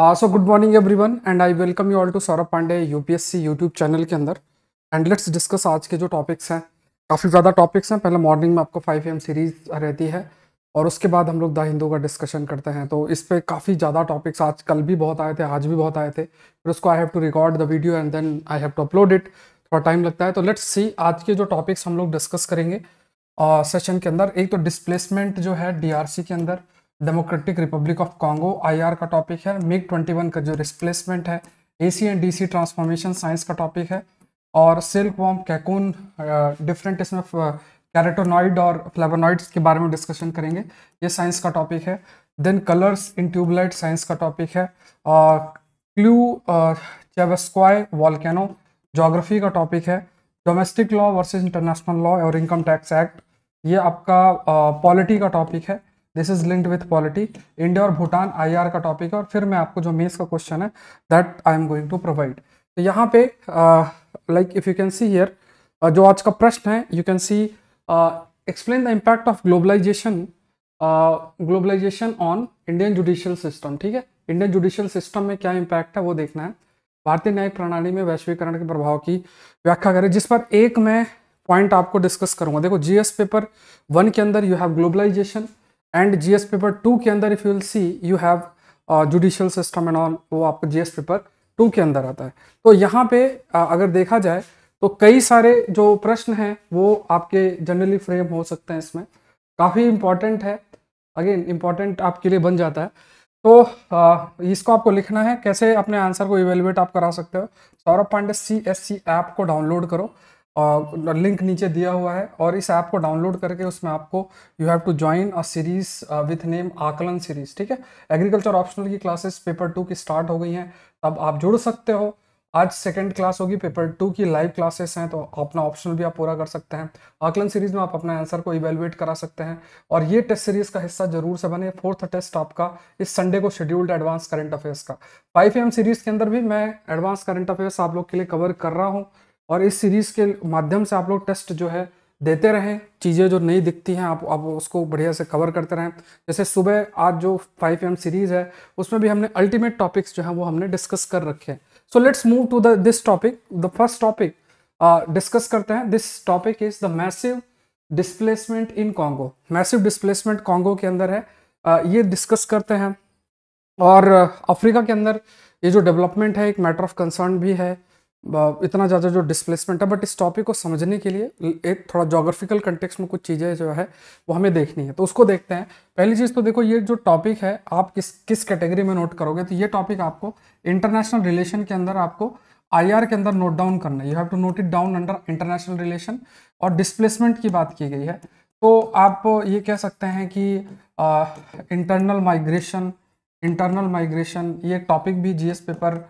So good morning everyone and I welcome you all to Saurabh Pandey UPSC YouTube channel के अंदर and let's discuss आज के जो topics हैं काफ़ी ज़्यादा टॉपिक्स हैं पहले मॉर्निंग में आपको 5 एम सीरीज रहती है और उसके बाद हम लोग द हिंदू का डिस्कशन करते हैं तो इस पर काफ़ी ज़्यादा टॉपिक्स आज कल भी बहुत आए थे आज भी बहुत आए थे फिर उसको I have to record the video and then I have to upload it थोड़ा टाइम लगता है तो लेट्स सी आज के जो टॉपिक्स हम लोग डिस्कस करेंगे सेशन uh, के अंदर एक तो डिसप्लेसमेंट जो है डी के अंदर democratic republic of Congo IR का टॉपिक है मिग 21 का जो रिस्प्लेसमेंट है AC and DC transformation science का टॉपिक है और सिल्क वॉम कैकून डिफरेंट इसमें कैरेटोनॉइड uh, और फ्लेबोनॉइड्स के बारे में डिस्कशन करेंगे ये साइंस का टॉपिक है then colours in tubelight science का टॉपिक है और क्लू चेवस्क्वाय वॉलकैनो जोग्राफी का टॉपिक है domestic law versus international law और इनकम टैक्स एक्ट ये आपका पॉलिटी uh, का टॉपिक है this is linked with polity India और भूटान आई का टॉपिक है और फिर मैं आपको जो मेस का क्वेश्चन है that I am going to provide तो यहाँ पे like if you can see here जो आज का प्रश्न है you can see explain the impact of globalization globalization on Indian judicial system ठीक है इंडियन जुडिशियल सिस्टम में क्या इम्पैक्ट है वो देखना है भारतीय न्यायिक प्रणाली में वैश्वीकरण के प्रभाव की व्याख्या करें जिस पर एक मैं पॉइंट आपको डिस्कस करूंगा देखो जीएस पेपर वन के अंदर you have globalization and G S paper two के अंदर if you will see you have judicial system and all वो आपका एस पेपर टू के अंदर आता है तो यहाँ पे uh, अगर देखा जाए तो कई सारे जो प्रश्न हैं वो आपके जनरली फ्रेम हो सकते हैं इसमें काफ़ी इम्पॉर्टेंट है अगेन इम्पॉर्टेंट आपके लिए बन जाता है तो आ, uh, इसको आपको लिखना है कैसे अपने आंसर को इवेलुएट आप करा सकते हो Saurabh Pandey C S C app को डाउनलोड करो लिंक नीचे दिया हुआ है और इस ऐप को डाउनलोड करके उसमें आपको you have to join a series with name Aakalan series ठीक है एग्रीकल्चर ऑप्शनल की क्लासेस पेपर टू की स्टार्ट हो गई हैं तब आप जुड़ सकते हो आज सेकेंड क्लास होगी पेपर टू की लाइव क्लासेस हैं तो अपना ऑप्शनल भी आप पूरा कर सकते हैं आकलन सीरीज में आप अपना आंसर को इवेलुएट करा सकते हैं और ये टेस्ट सीरीज का हिस्सा जरूर से बने फोर्थ टेस्ट आपका इस संडे को शेड्यूल्ड एडवांस करंट अफेयर्स का फाइव एम सीरीज के अंदर भी मैं एडवांस करंट अफेयर्स आप लोग के लिए कवर कर रहा हूँ और इस सीरीज़ के माध्यम से आप लोग टेस्ट जो है देते रहें चीज़ें जो नहीं दिखती हैं आप आप उसको बढ़िया से कवर करते रहें जैसे सुबह आज जो फाइव एम सीरीज़ है उसमें भी हमने अल्टीमेट टॉपिक्स जो हैं वो हमने डिस्कस कर रखे हैं so let's move to the this topic the first topic discuss करते हैं this topic is the massive displacement in Congo massive displacement Congo के अंदर है uh, ये डिस्कस करते हैं और uh, अफ्रीका के अंदर ये जो डेवलपमेंट है एक मैटर ऑफ कंसर्न भी है इतना ज़्यादा जो डिस्प्लेसमेंट है बट इस टॉपिक को समझने के लिए एक थोड़ा जोग्राफिकल कंटेक्स में कुछ चीज़ें जो है वो हमें देखनी है तो उसको देखते हैं पहली चीज़ तो देखो ये जो टॉपिक है आप किस किस कैटेगरी में नोट करोगे तो ये टॉपिक आपको इंटरनेशनल रिलेशन के अंदर आपको आई के अंदर नोट डाउन करना है you have to note it down under international relation और डिस्प्लेसमेंट की बात की गई है तो आप ये कह सकते हैं कि इंटरनल माइग्रेशन इंटरनल माइग्रेशन ये टॉपिक भी जीएस पेपर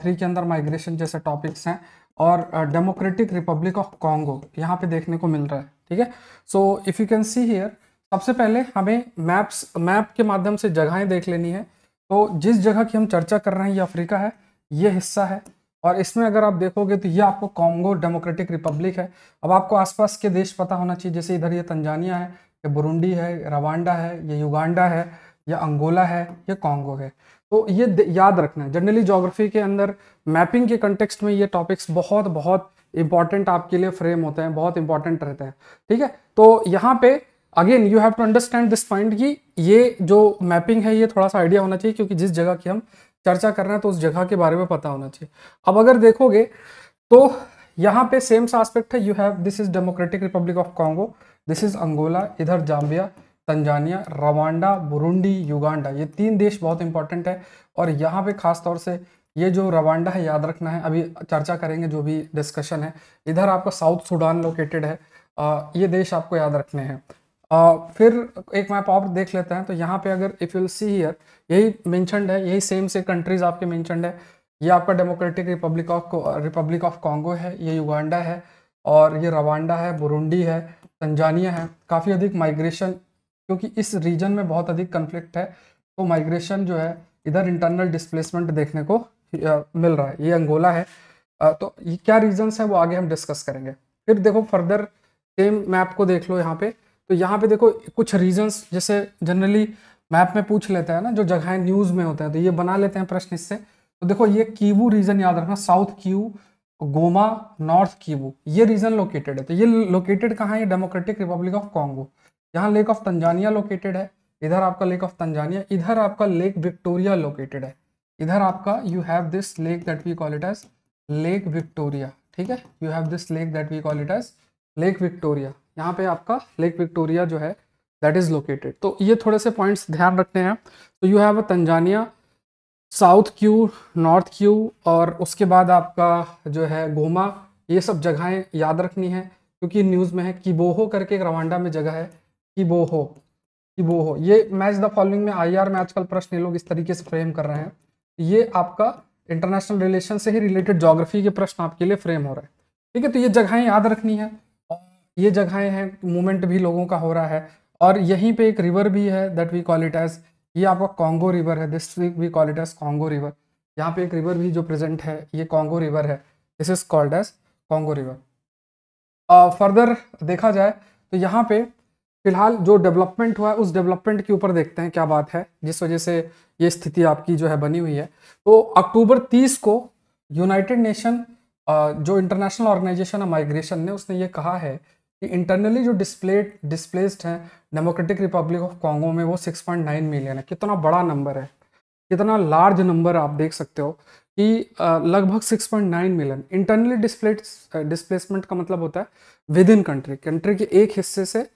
थ्री के अंदर माइग्रेशन जैसे टॉपिक्स हैं और डेमोक्रेटिक रिपब्लिक ऑफ कॉन्गो यहाँ पे देखने को मिल रहा है ठीक है so if you can see here सबसे पहले हमें मैप्स मैप के माध्यम से जगहें देख लेनी है तो जिस जगह की हम चर्चा कर रहे हैं ये अफ्रीका है ये हिस्सा है और इसमें अगर आप देखोगे तो ये आपको कॉन्गो डेमोक्रेटिक रिपब्लिक है अब आपको आसपास के देश पता होना चाहिए जैसे इधर ये तंजानिया है ये बुरुंडी है रवांडा है ये युगांडा है या अंगोला है या कॉन्गो है तो ये याद रखना है जनरली जोग्राफी के अंदर मैपिंग के कंटेक्सट में ये टॉपिक्स बहुत बहुत इंपॉर्टेंट आपके लिए फ्रेम होते हैं बहुत इंपॉर्टेंट रहते हैं ठीक है तो यहाँ पे again you have to understand this point कि ये जो मैपिंग है ये थोड़ा सा आइडिया होना चाहिए क्योंकि जिस जगह की हम चर्चा कर रहे हैं तो उस जगह के बारे में पता होना चाहिए अब अगर देखोगे तो यहाँ पे सेम सा आस्पेक्ट है you have this is democratic republic of Congo this is Angola इधर Zambia Tanzania Rwanda Burundi Uganda ये तीन देश बहुत इंपॉर्टेंट है और यहाँ पे खास तौर से ये जो रवांडा है याद रखना है अभी चर्चा करेंगे जो भी डिस्कशन है इधर आपका साउथ सूडान लोकेटेड है आ, ये देश आपको याद रखने हैं फिर एक मैप आप देख लेते हैं तो यहाँ पे अगर इफ़ यू सी हियर यही मैंशनड है यही सेम से कंट्रीज आपके मैंशनड है ये आपका democratic republic of republic of Congo है ये युगांडा है और ये रवांडा है बुरुंडी है तंजानिया है काफ़ी अधिक माइग्रेशन क्योंकि इस रीजन में बहुत अधिक कन्फ्लिक्ट है तो माइग्रेशन जो है इधर इंटरनल डिस्प्लेसमेंट देखने को मिल रहा है ये अंगोला है तो ये क्या रीजंस है वो आगे हम डिस्कस करेंगे फिर देखो फर्दर सेम मैप को देख लो यहाँ पे तो यहाँ पे देखो कुछ रीजंस जैसे जनरली मैप में पूछ लेते हैं ना जो जगह न्यूज़ में होते हैं तो ये बना लेते हैं प्रश्न इससे तो देखो ये कीवू रीजन याद रखना south Kivu Goma north Kivu ये रीजन लोकेटेड है तो ये लोकेटेड कहाँ है डेमोक्रेटिक रिपब्लिक ऑफ कॉन्गो यहाँ लेक ऑफ तंजानिया लोकेटेड है इधर आपका लेक ऑफ तंजानिया इधर आपका लेक विक्टोरिया लोकेटेड है इधर आपका you have this lake that we call it as lake Victoria ठीक है you have this lake that we call it as lake Victoria यहाँ पे आपका लेक विक्टोरिया जो है दैट इज लोकेटेड तो ये थोड़े से पॉइंट्स ध्यान रखने हैं तो you have a Tanzania south Kivu north Kivu और उसके बाद आपका जो है गोमा ये सब जगहें याद रखनी है क्योंकि न्यूज़ में है कि बोहो करके एक रवांडा में जगह है कि वो हो कि वो हो ये मैच द फॉलोइंग में आईआर में आजकल प्रश्न लोग इस तरीके से फ्रेम कर रहे हैं ये आपका इंटरनेशनल रिलेशन से ही रिलेटेड जोग्राफी के प्रश्न आपके लिए फ्रेम हो रहे हैं ठीक है तो ये जगहें याद रखनी है ये जगहें हैं मूवमेंट भी लोगों का हो रहा है और यहीं पे एक रिवर भी है that we call it as ये आपका कॉन्गो रिवर है this we call it as Congo river यहाँ पे एक रिवर भी जो प्रेजेंट है ये कॉन्गो रिवर है this is called as Congo river further देखा जाए तो यहाँ पे फिलहाल जो डेवलपमेंट हुआ है उस डेवलपमेंट के ऊपर देखते हैं क्या बात है जिस वजह से ये स्थिति आपकी जो है बनी हुई है तो अक्टूबर तीस को यूनाइटेड नेशन जो इंटरनेशनल ऑर्गेनाइजेशन है माइग्रेशन ने उसने ये कहा है कि इंटरनली जो डिस्प्लेड डिस्प्लेस्ड हैं डेमोक्रेटिक रिपब्लिक ऑफ कॉन्गो में वो 6.9 मिलियन है कितना बड़ा नंबर है कितना लार्ज नंबर आप देख सकते हो कि लगभग 6.9 मिलियन इंटरनली डिस्प्ले डिस्प्लेसमेंट का मतलब होता है विद इन कंट्री कंट्री के एक हिस्से से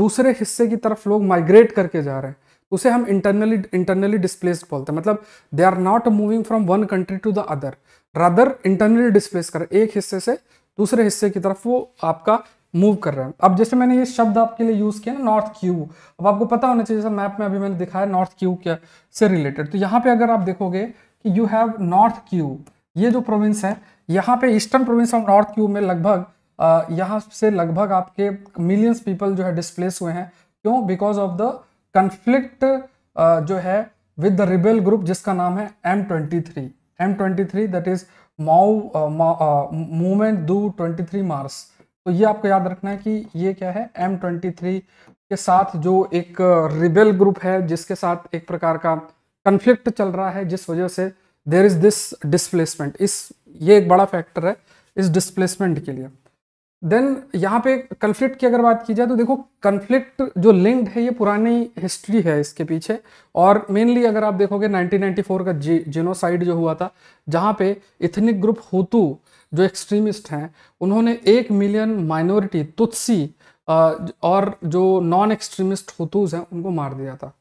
दूसरे हिस्से की तरफ लोग माइग्रेट करके जा रहे हैं उसे हम इंटरनली इंटरनली डिस्प्लेस्ड बोलते हैं मतलब they are not moving from one country to the other rather internally displace कर एक हिस्से से दूसरे हिस्से की तरफ वो आपका मूव कर रहे हैं अब जैसे मैंने ये शब्द आपके लिए यूज़ किया ना नॉर्थ क्यू अब आपको पता होना चाहिए जैसे मैप में अभी मैंने दिखाया नॉर्थ क्यू क्या से रिलेटेड तो यहाँ पे अगर आप देखोगे कि यू हैव नॉर्थ क्यू ये जो प्रोविंस है यहाँ पे eastern province of north Kivu में लगभग यहाँ से लगभग आपके मिलियंस पीपल जो है डिस्प्लेस हुए हैं क्यों बिकॉज ऑफ द कन्फ्लिक्ट जो है विद द रिबेल ग्रुप जिसका नाम है M twenty three M twenty three that is माओ मूवमेंट दू ट्वेंटी थ्री मार्स तो ये आपको याद रखना है कि ये क्या है एम ट्वेंटी थ्री के साथ जो एक रिबेल ग्रुप है जिसके साथ एक प्रकार का कन्फ्लिक्ट चल रहा है जिस वजह से देर इज दिस डिसप्लेसमेंट इस ये एक बड़ा फैक्टर है इस डिसप्लेसमेंट के लिए देन यहाँ पे कन्फ्लिक्ट की अगर बात की जाए तो देखो कन्फ्लिक्ट जो लिंक्ड है ये पुरानी हिस्ट्री है इसके पीछे और मेनली अगर आप देखोगे 1994 का जी जिनोसाइड जो हुआ था जहाँ पे इथनिक ग्रुप हुतू जो एक्सट्रीमिस्ट हैं उन्होंने एक मिलियन माइनॉरिटी तुत्सी और जो नॉन एक्सट्रीमिस्ट हुतूज़ हैं उनको मार दिया था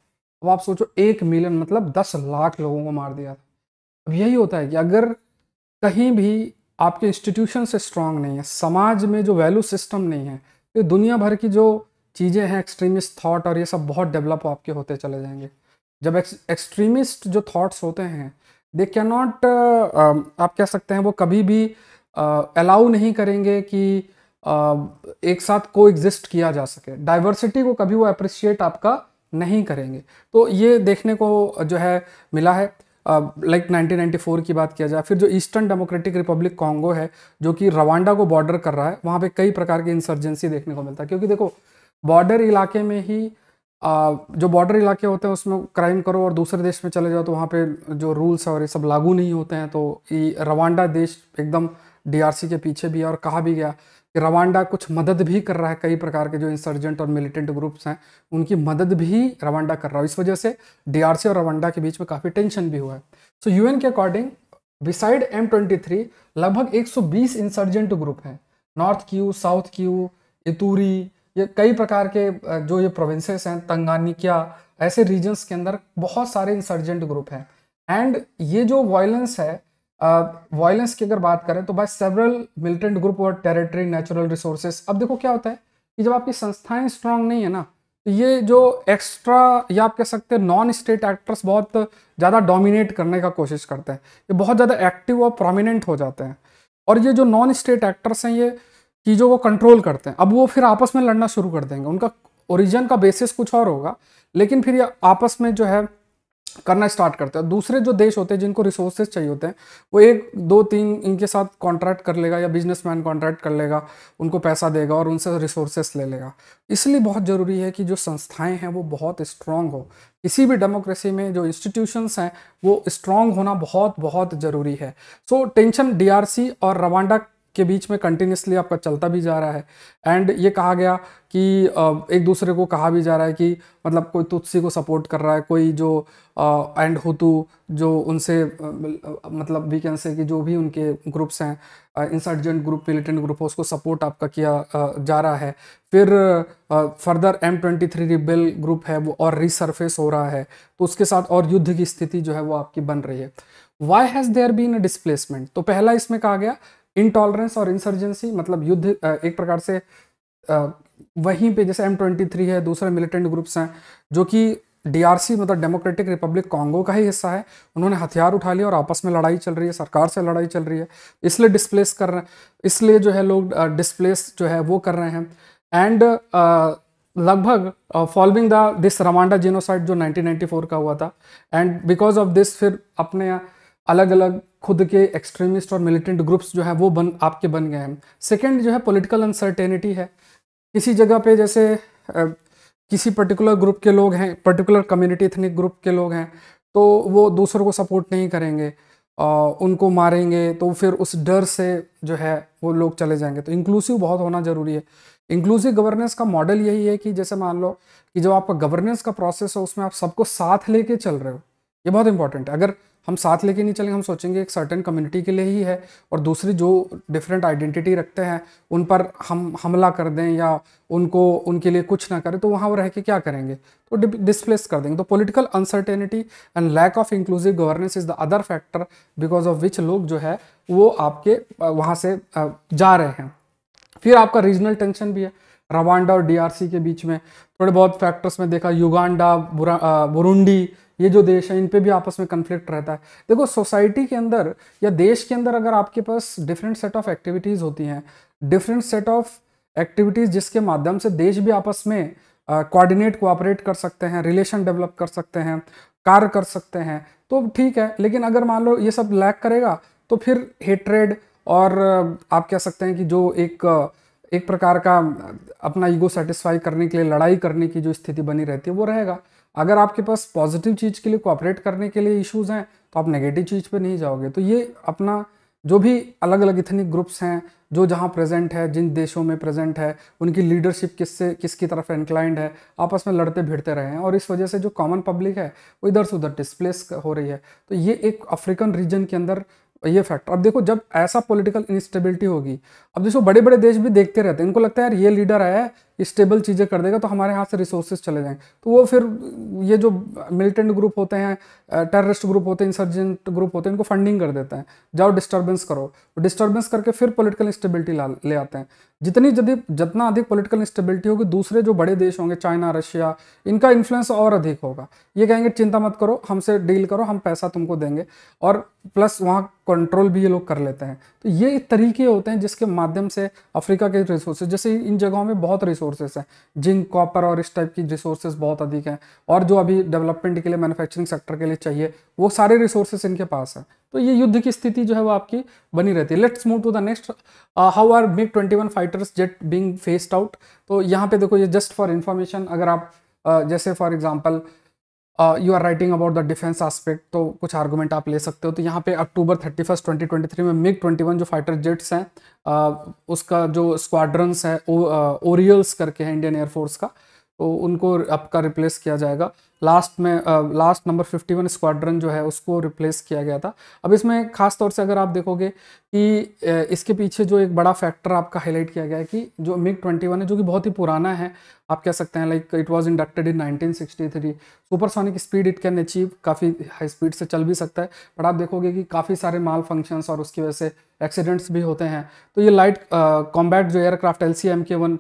अब आप सोचो एक मिलियन मतलब दस लाख लोगों को मार दिया था अब यही होता है कि अगर कहीं भी आपके इंस्टीट्यूशन से स्ट्रांग नहीं है समाज में जो वैल्यू सिस्टम नहीं है तो दुनिया भर की जो चीज़ें हैं एक्सट्रीमिस्ट थाट और ये सब बहुत डेवलप आपके होते चले जाएंगे जब एक्सट्रीमिस्ट जो थाट्स होते हैं दे कैन नॉट आप कह सकते हैं वो कभी भी अलाउ नहीं करेंगे कि आ, एक साथ को एग्जिस्ट किया जा सके डाइवर्सिटी को कभी वो अप्रिशिएट आपका नहीं करेंगे तो ये देखने को जो है मिला है लाइक uh, like 1994 की बात किया जाए फिर जो ईस्टर्न डेमोक्रेटिक रिपब्लिक कांगो है जो कि रवांडा को बॉर्डर कर रहा है वहाँ पे कई प्रकार की इंसर्जेंसी देखने को मिलता है क्योंकि देखो बॉर्डर इलाके में ही uh, जो बॉर्डर इलाके होते हैं उसमें क्राइम करो और दूसरे देश में चले जाओ तो वहाँ पे जो रूल्स और ये सब लागू नहीं होते हैं तो ये रवांडा देश एकदम डीआरसी के पीछे भी है और कहा भी गया कि रवांडा कुछ मदद भी कर रहा है कई प्रकार के जो इंसर्जेंट और मिलिटेंट ग्रुप्स हैं उनकी मदद भी रवांडा कर रहा है इस वजह से डीआरसी और रवांडा के बीच में काफ़ी टेंशन भी हुआ है सो so, यूएन के according beside M twenty three लगभग एक इंसर्जेंट ग्रुप हैं north Kivu south Kivu Ituri ये कई प्रकार के जो ये प्रोविंसेस हैं तंगानिकिया ऐसे रीजन्स के अंदर बहुत सारे इंसर्जेंट ग्रुप हैं एंड ये जो वायलेंस है वायलेंस की अगर बात करें तो बाई सेवरल मिलिटेंट ग्रुप और टेरिटरी नेचुरल रिसोर्सेस अब देखो क्या होता है कि जब आपकी संस्थाएं स्ट्रांग नहीं है ना तो ये जो एक्स्ट्रा या आप कह सकते हैं नॉन स्टेट एक्टर्स बहुत ज़्यादा डोमिनेट करने का कोशिश करते हैं ये बहुत ज़्यादा एक्टिव और प्रोमिनेंट हो जाते हैं और ये जो नॉन स्टेट एक्टर्स हैं ये चीज़ों को कंट्रोल करते हैं अब वो फिर आपस में लड़ना शुरू कर देंगे उनका ओरिजिन का बेसिस कुछ और होगा लेकिन फिर ये आपस में जो है करना स्टार्ट करते हैं दूसरे जो देश होते हैं जिनको रिसोर्सेज चाहिए होते हैं वो एक दो तीन इनके साथ कॉन्ट्रैक्ट कर लेगा या बिजनेसमैन कॉन्ट्रैक्ट कर लेगा उनको पैसा देगा और उनसे रिसोर्सेज ले लेगा इसलिए बहुत ज़रूरी है कि जो संस्थाएं हैं वो बहुत स्ट्रांग हो किसी भी डेमोक्रेसी में जो इंस्टीट्यूशंस हैं वो स्ट्रांग होना बहुत बहुत ज़रूरी है सो टेंशन डी और रवांडा के बीच में कंटिन्यूसली आपका चलता भी जा रहा है एंड ये कहा गया कि एक दूसरे को कहा भी जा रहा है कि मतलब कोई तुत्सी को सपोर्ट कर रहा है कोई जो एंड हुतु जो उनसे मतलब वी कैन से कि जो भी उनके ग्रुप्स हैं इंसर्जेंट ग्रुप मिलिटेंट ग्रुप है उसको सपोर्ट आपका किया जा रहा है फिर further M twenty three rebel group है वो और रिसर्फेस हो रहा है तो उसके साथ और युद्ध की स्थिति जो है वो आपकी बन रही है why has there been a displacement तो पहला इसमें कहा गया इनटॉलरेंस और इंसर्जेंसी मतलब युद्ध एक प्रकार से वहीं पे जैसे एम ट्वेंटी थ्री है दूसरे मिलिटेंट ग्रुप्स हैं जो कि डीआरसी मतलब डेमोक्रेटिक रिपब्लिक कांगो का ही हिस्सा है उन्होंने हथियार उठा लिए और आपस में लड़ाई चल रही है सरकार से लड़ाई चल रही है इसलिए डिस्प्लेस कर रहे हैं इसलिए जो है लोग डिस्प्लेस जो है वो कर रहे हैं एंड लगभग following the this Rwanda genocide जो 1994 का हुआ था एंड बिकॉज ऑफ दिस फिर अपने अलग अलग खुद के एक्सट्रीमिस्ट और मिलिटेंट ग्रुप्स जो है वो बन आपके बन गए हैं सेकेंड जो है पोलिटिकल अनसर्टेनिटी है किसी जगह पे जैसे किसी पर्टिकुलर ग्रुप के लोग हैं पर्टिकुलर कम्युनिटी इथनिक ग्रुप के लोग हैं तो वो दूसरों को सपोर्ट नहीं करेंगे आ, उनको मारेंगे तो फिर उस डर से जो है वो लोग चले जाएंगे तो इंक्लूसिव बहुत होना ज़रूरी है इंक्लूसिव गवर्नेंस का मॉडल यही है कि जैसे मान लो कि जब आपका गवर्नेंस का प्रोसेस हो उसमें आप सबको साथ लेके चल रहे हो ये बहुत इंपॉर्टेंट है अगर हम साथ लेके नहीं चलेंगे हम सोचेंगे एक सर्टेन कम्युनिटी के लिए ही है और दूसरी जो डिफरेंट आइडेंटिटी रखते हैं उन पर हम हमला कर दें या उनको उनके लिए कुछ ना करें तो वहाँ वो रह के क्या करेंगे तो डिस्प्लेस कर देंगे तो political uncertainty and lack of inclusive governance is the other factor because of which लोग जो है वो आपके वहाँ से जा रहे हैं फिर आपका रीजनल टेंशन भी है रवांडा और डी के बीच में थोड़े बहुत फैक्टर्स में देखा युगांडा बुरुंडी ये जो देश है इन पे भी आपस में कन्फ्लिक्ट रहता है देखो सोसाइटी के अंदर या देश के अंदर अगर आपके पास डिफरेंट सेट ऑफ एक्टिविटीज़ होती हैं डिफरेंट सेट ऑफ एक्टिविटीज़ जिसके माध्यम से देश भी आपस में कोऑर्डिनेट कोऑपरेट कर सकते हैं रिलेशन डेवलप कर सकते हैं कार्य कर सकते हैं तो ठीक है लेकिन अगर मान लो ये सब लैक करेगा तो फिर हेट्रेड और आप कह सकते हैं कि जो एक एक प्रकार का अपना ईगो सेटिस्फाई करने के लिए लड़ाई करने की जो स्थिति बनी रहती है वो रहेगा अगर आपके पास पॉजिटिव चीज़ के लिए कॉपरेट करने के लिए इश्यूज़ हैं तो आप नेगेटिव चीज़ पे नहीं जाओगे तो ये अपना जो भी अलग अलग इथनिक ग्रुप्स हैं जो जहाँ प्रेजेंट है जिन देशों में प्रेजेंट है उनकी लीडरशिप किससे किसकी तरफ इंक्लाइंड है आपस में लड़ते भिड़ते रहे हैं और इस वजह से जो कॉमन पब्लिक है वो इधर से उधर डिस्प्लेस हो रही है तो ये एक अफ्रीकन रीजन के अंदर ये फैक्टर अब देखो जब ऐसा पॉलिटिकल इनस्टेबिलिटी होगी अब देखो बड़े बड़े देश भी देखते रहते हैं इनको लगता है यार ये लीडर आया है स्टेबल चीज़ें कर देगा तो हमारे हाथ से रिसोर्सेज चले जाएंगे तो वो फिर ये जो मिलिटेंट ग्रुप होते हैं टेररिस्ट ग्रुप होते हैं इंसर्जेंट ग्रुप होते हैं इनको फंडिंग कर देते हैं जाओ डिस्टर्बेंस करो डिस्टर्बेंस करके फिर पोलिटिकल इंस्टेबिलिटी ले आते हैं जितनी जदि जितना अधिक पोलिटिकल इंस्टेबिलिटी होगी दूसरे जो बड़े देश होंगे चाइना रशिया इनका इन्फ्लुएंस और अधिक होगा ये कहेंगे चिंता मत करो हमसे डील करो हम पैसा तुमको देंगे और प्लस वहाँ कंट्रोल भी ये लोग कर लेते हैं तो ये तरीके होते हैं जिसके माध्यम से अफ्रीका के रिसोर्सेज जैसे इन जगहों में बहुत रिसोर्सेज हैं जिंक कॉपर और इस टाइप की रिसोर्सेज बहुत अधिक हैं और जो अभी डेवलपमेंट के लिए मैन्युफैक्चरिंग सेक्टर के लिए चाहिए वो सारे रिसोर्सेज इनके पास हैं तो ये युद्ध की स्थिति जो है वो आपकी बनी रहती है let's move to the next how are MiG twenty one fighters jet being phased out तो यहाँ पे देखो ये जस्ट फॉर इन्फॉर्मेशन अगर आप uh, जैसे for example you are writing about the defence aspect तो कुछ आर्गूमेंट आप ले सकते हो तो यहाँ पे October thirty first twenty twenty three में मिग ट्वेंटी वन जो फाइटर जेट्स हैं uh, उसका जो स्क्वाड्रंस है ओरियल्स uh, करके है इंडियन एयरफोर्स का तो उनको आपका रिप्लेस किया जाएगा लास्ट में लास्ट नंबर 51 स्क्वाड्रन जो है उसको रिप्लेस किया गया था अब इसमें खास तौर से अगर आप देखोगे कि इसके पीछे जो एक बड़ा फैक्टर आपका हाईलाइट किया गया है कि जो मिग 21 है जो कि बहुत ही पुराना है आप कह सकते हैं like it was inducted in 1963 supersonic speed it can achieve काफ़ी हाई स्पीड से चल भी सकता है बट आप देखोगे कि काफ़ी सारे माल फंक्शंस और उसकी वजह से एक्सीडेंट्स भी होते हैं तो ये लाइट कॉम्बैट जो aircraft L C M K one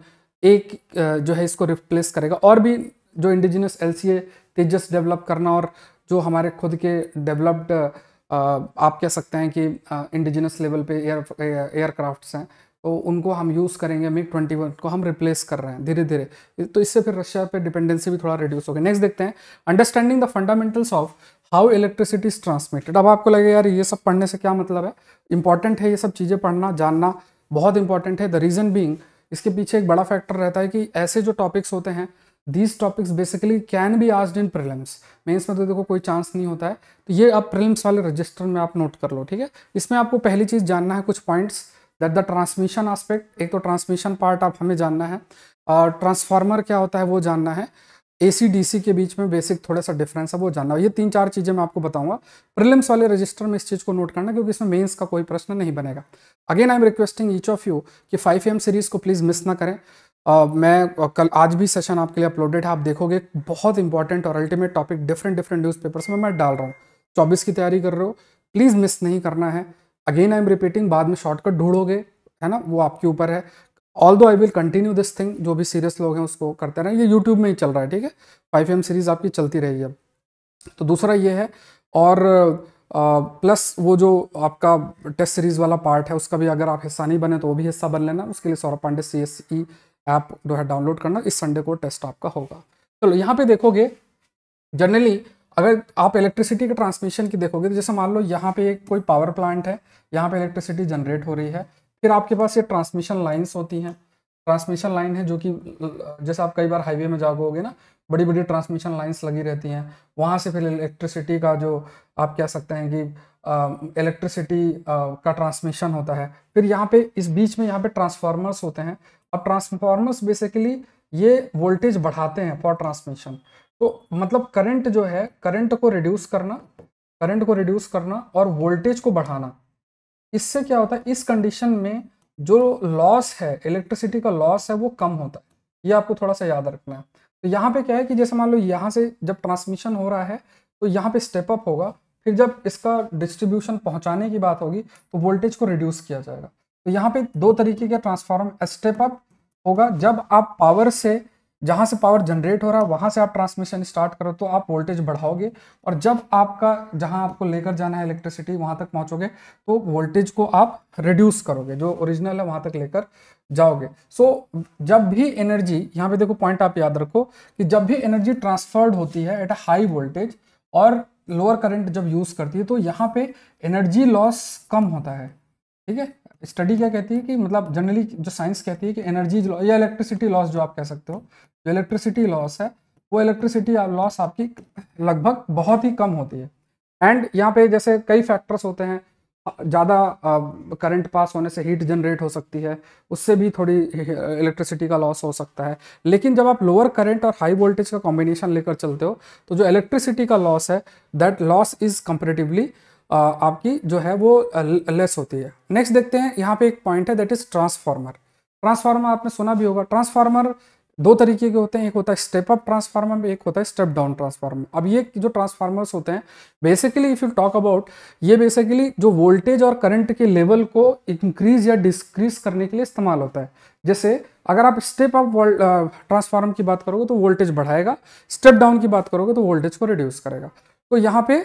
एक जो है इसको रिप्लेस करेगा और भी जो indigenous L C A Tejas develop करना और जो हमारे खुद के डेवलप्ड आप कह सकते हैं कि इंडिजिनस लेवल पे एयर एयरक्राफ्ट्स हैं तो उनको हम यूज़ करेंगे मिग ट्वेंटी वन को हम रिप्लेस कर रहे हैं धीरे धीरे तो इससे फिर रशिया पे डिपेंडेंसी भी थोड़ा रिड्यूस होगी नेक्स्ट देखते हैं understanding the fundamentals of how electricity is transmitted अब आपको लगेगा यार ये सब पढ़ने से क्या मतलब है इंपॉर्टेंट है ये सब चीज़ें पढ़ना जानना बहुत इंपॉर्टेंट है द रीज़न बींग इसके पीछे एक बड़ा फैक्टर रहता है कि ऐसे जो टॉपिक्स होते हैं these topics basically can be आज इन प्रिलिम्स मेंस में तो देखो कोई चांस नहीं होता है तो ये आप प्रिलिम्स वाले रजिस्टर में आप नोट कर लो ठीक है इसमें आपको पहली चीज़ जानना है कुछ points that the transmission aspect एक तो ट्रांसमिशन पार्ट आप हमें जानना है और ट्रांसफार्मर क्या होता है वो जानना है ए सी डी सी के बीच में बेसिक थोड़ा सा डिफरेंस है वो जानना है ये तीन चार चीज़ें मैं आपको बताऊंगा प्रिलिम्स वाले रजिस्टर में इस चीज़ को नोट करना क्योंकि इसमें मेंस का कोई प्रश्न नहीं बनेगा again I am requesting each of you कि फाइव एम सीरीज़ को प्लीज़ मिस ना करें Uh, मैं कल आज भी सेशन आपके लिए अपलोडेड है आप देखोगे बहुत इंपॉर्टेंट और ultimate topic different different newspapers में मैं डाल रहा हूँ चौबीस की तैयारी कर रहे हो प्लीज़ मिस नहीं करना है अगेन आई एम रिपीटिंग बाद में शॉर्टकट ढूंढोगे है ना वो आपके ऊपर है although I will continue this thing जो भी सीरियस लोग हैं उसको करते रहें ये यूट्यूब में ही चल रहा है ठीक है फाइव एम सीरीज़ आपकी चलती रहेगी अब तो दूसरा ये है और प्लस वो जो आपका टेस्ट सीरीज़ वाला पार्ट है उसका भी अगर आप हिस्सा नहीं बने तो वो भी हिस्सा बन लेना उसके लिए Saurabh Pandey C S E app जो है डाउनलोड करना इस संडे को टेस्ट आपका होगा चलो यहाँ पे देखोगे जनरली अगर आप इलेक्ट्रिसिटी के ट्रांसमिशन की देखोगे तो जैसे मान लो यहाँ पे कोई पावर प्लांट है यहाँ पे इलेक्ट्रिसिटी जनरेट हो रही है फिर आपके पास ये ट्रांसमिशन लाइन्स होती हैं ट्रांसमिशन लाइन है जो कि जैसे आप कई बार हाईवे में जागोगे ना बड़ी बड़ी ट्रांसमिशन लाइन्स लगी रहती हैं वहाँ से फिर इलेक्ट्रिसिटी का जो आप कह सकते हैं कि इलेक्ट्रिसिटी का ट्रांसमिशन होता है फिर यहाँ पे इस बीच में यहाँ पे ट्रांसफार्मर्स होते हैं अब ट्रांसफार्मर्स बेसिकली ये वोल्टेज बढ़ाते हैं फॉर ट्रांसमिशन तो मतलब करंट जो है करंट को रिड्यूस करना करंट को रिड्यूस करना और वोल्टेज को बढ़ाना इससे क्या होता है इस कंडीशन में जो लॉस है इलेक्ट्रिसिटी का लॉस है वो कम होता है ये आपको थोड़ा सा याद रखना है तो यहाँ पे क्या है कि जैसे मान लो यहाँ से जब ट्रांसमिशन हो रहा है तो यहाँ पे स्टेप अप होगा फिर जब इसका डिस्ट्रीब्यूशन पहुँचाने की बात होगी तो वोल्टेज को रिड्यूस किया जाएगा तो यहाँ पे दो तरीके का ट्रांसफार्म स्टेप अप होगा जब आप पावर से जहाँ से पावर जनरेट हो रहा है वहाँ से आप ट्रांसमिशन स्टार्ट करो तो आप वोल्टेज बढ़ाओगे और जब आपका जहाँ आपको लेकर जाना है इलेक्ट्रिसिटी वहाँ तक पहुँचोगे तो वोल्टेज को आप रिड्यूस करोगे जो ओरिजिनल है वहाँ तक लेकर जाओगे सो so, जब भी एनर्जी यहाँ पे देखो पॉइंट आप याद रखो कि जब भी एनर्जी ट्रांसफर्ड होती है एट अ हाई वोल्टेज और लोअर करंट जब यूज़ करती है तो यहाँ पे एनर्जी लॉस कम होता है ठीक है स्टडी क्या कहती है कि मतलब जनरली जो साइंस कहती है कि एनर्जी लॉस या इलेक्ट्रिसिटी लॉस जो आप कह सकते हो जो इलेक्ट्रिसिटी लॉस है वो इलेक्ट्रिसिटी लॉस आपकी लगभग बहुत ही कम होती है एंड यहाँ पे जैसे कई फैक्टर्स होते हैं ज़्यादा करंट पास होने से हीट जनरेट हो सकती है उससे भी थोड़ी इलेक्ट्रिसिटी का लॉस हो सकता है लेकिन जब आप लोअर करंट और हाई वोल्टेज का कॉम्बिनेशन लेकर चलते हो तो जो इलेक्ट्रिसिटी का लॉस है दैट लॉस इज़ कंपेरेटिवली आपकी जो है वो लेस होती है नेक्स्ट देखते हैं यहाँ पे एक पॉइंट है दैट इज ट्रांसफार्मर ट्रांसफार्मर आपने सुना भी होगा ट्रांसफार्मर दो तरीके के होते हैं एक होता है स्टेप अप ट्रांसफार्मर एक होता है स्टेप डाउन ट्रांसफार्मर अब ये जो ट्रांसफार्मर्स होते हैं basically if you talk about ये बेसिकली जो वोल्टेज और करंट के लेवल को इंक्रीज या डिस्क्रीज करने के लिए इस्तेमाल होता है जैसे अगर आप स्टेप अप ट्रांसफार्मर की बात करोगे तो वोल्टेज बढ़ाएगा स्टेप डाउन की बात करोगे तो वोल्टेज को रिड्यूस करेगा तो यहाँ पे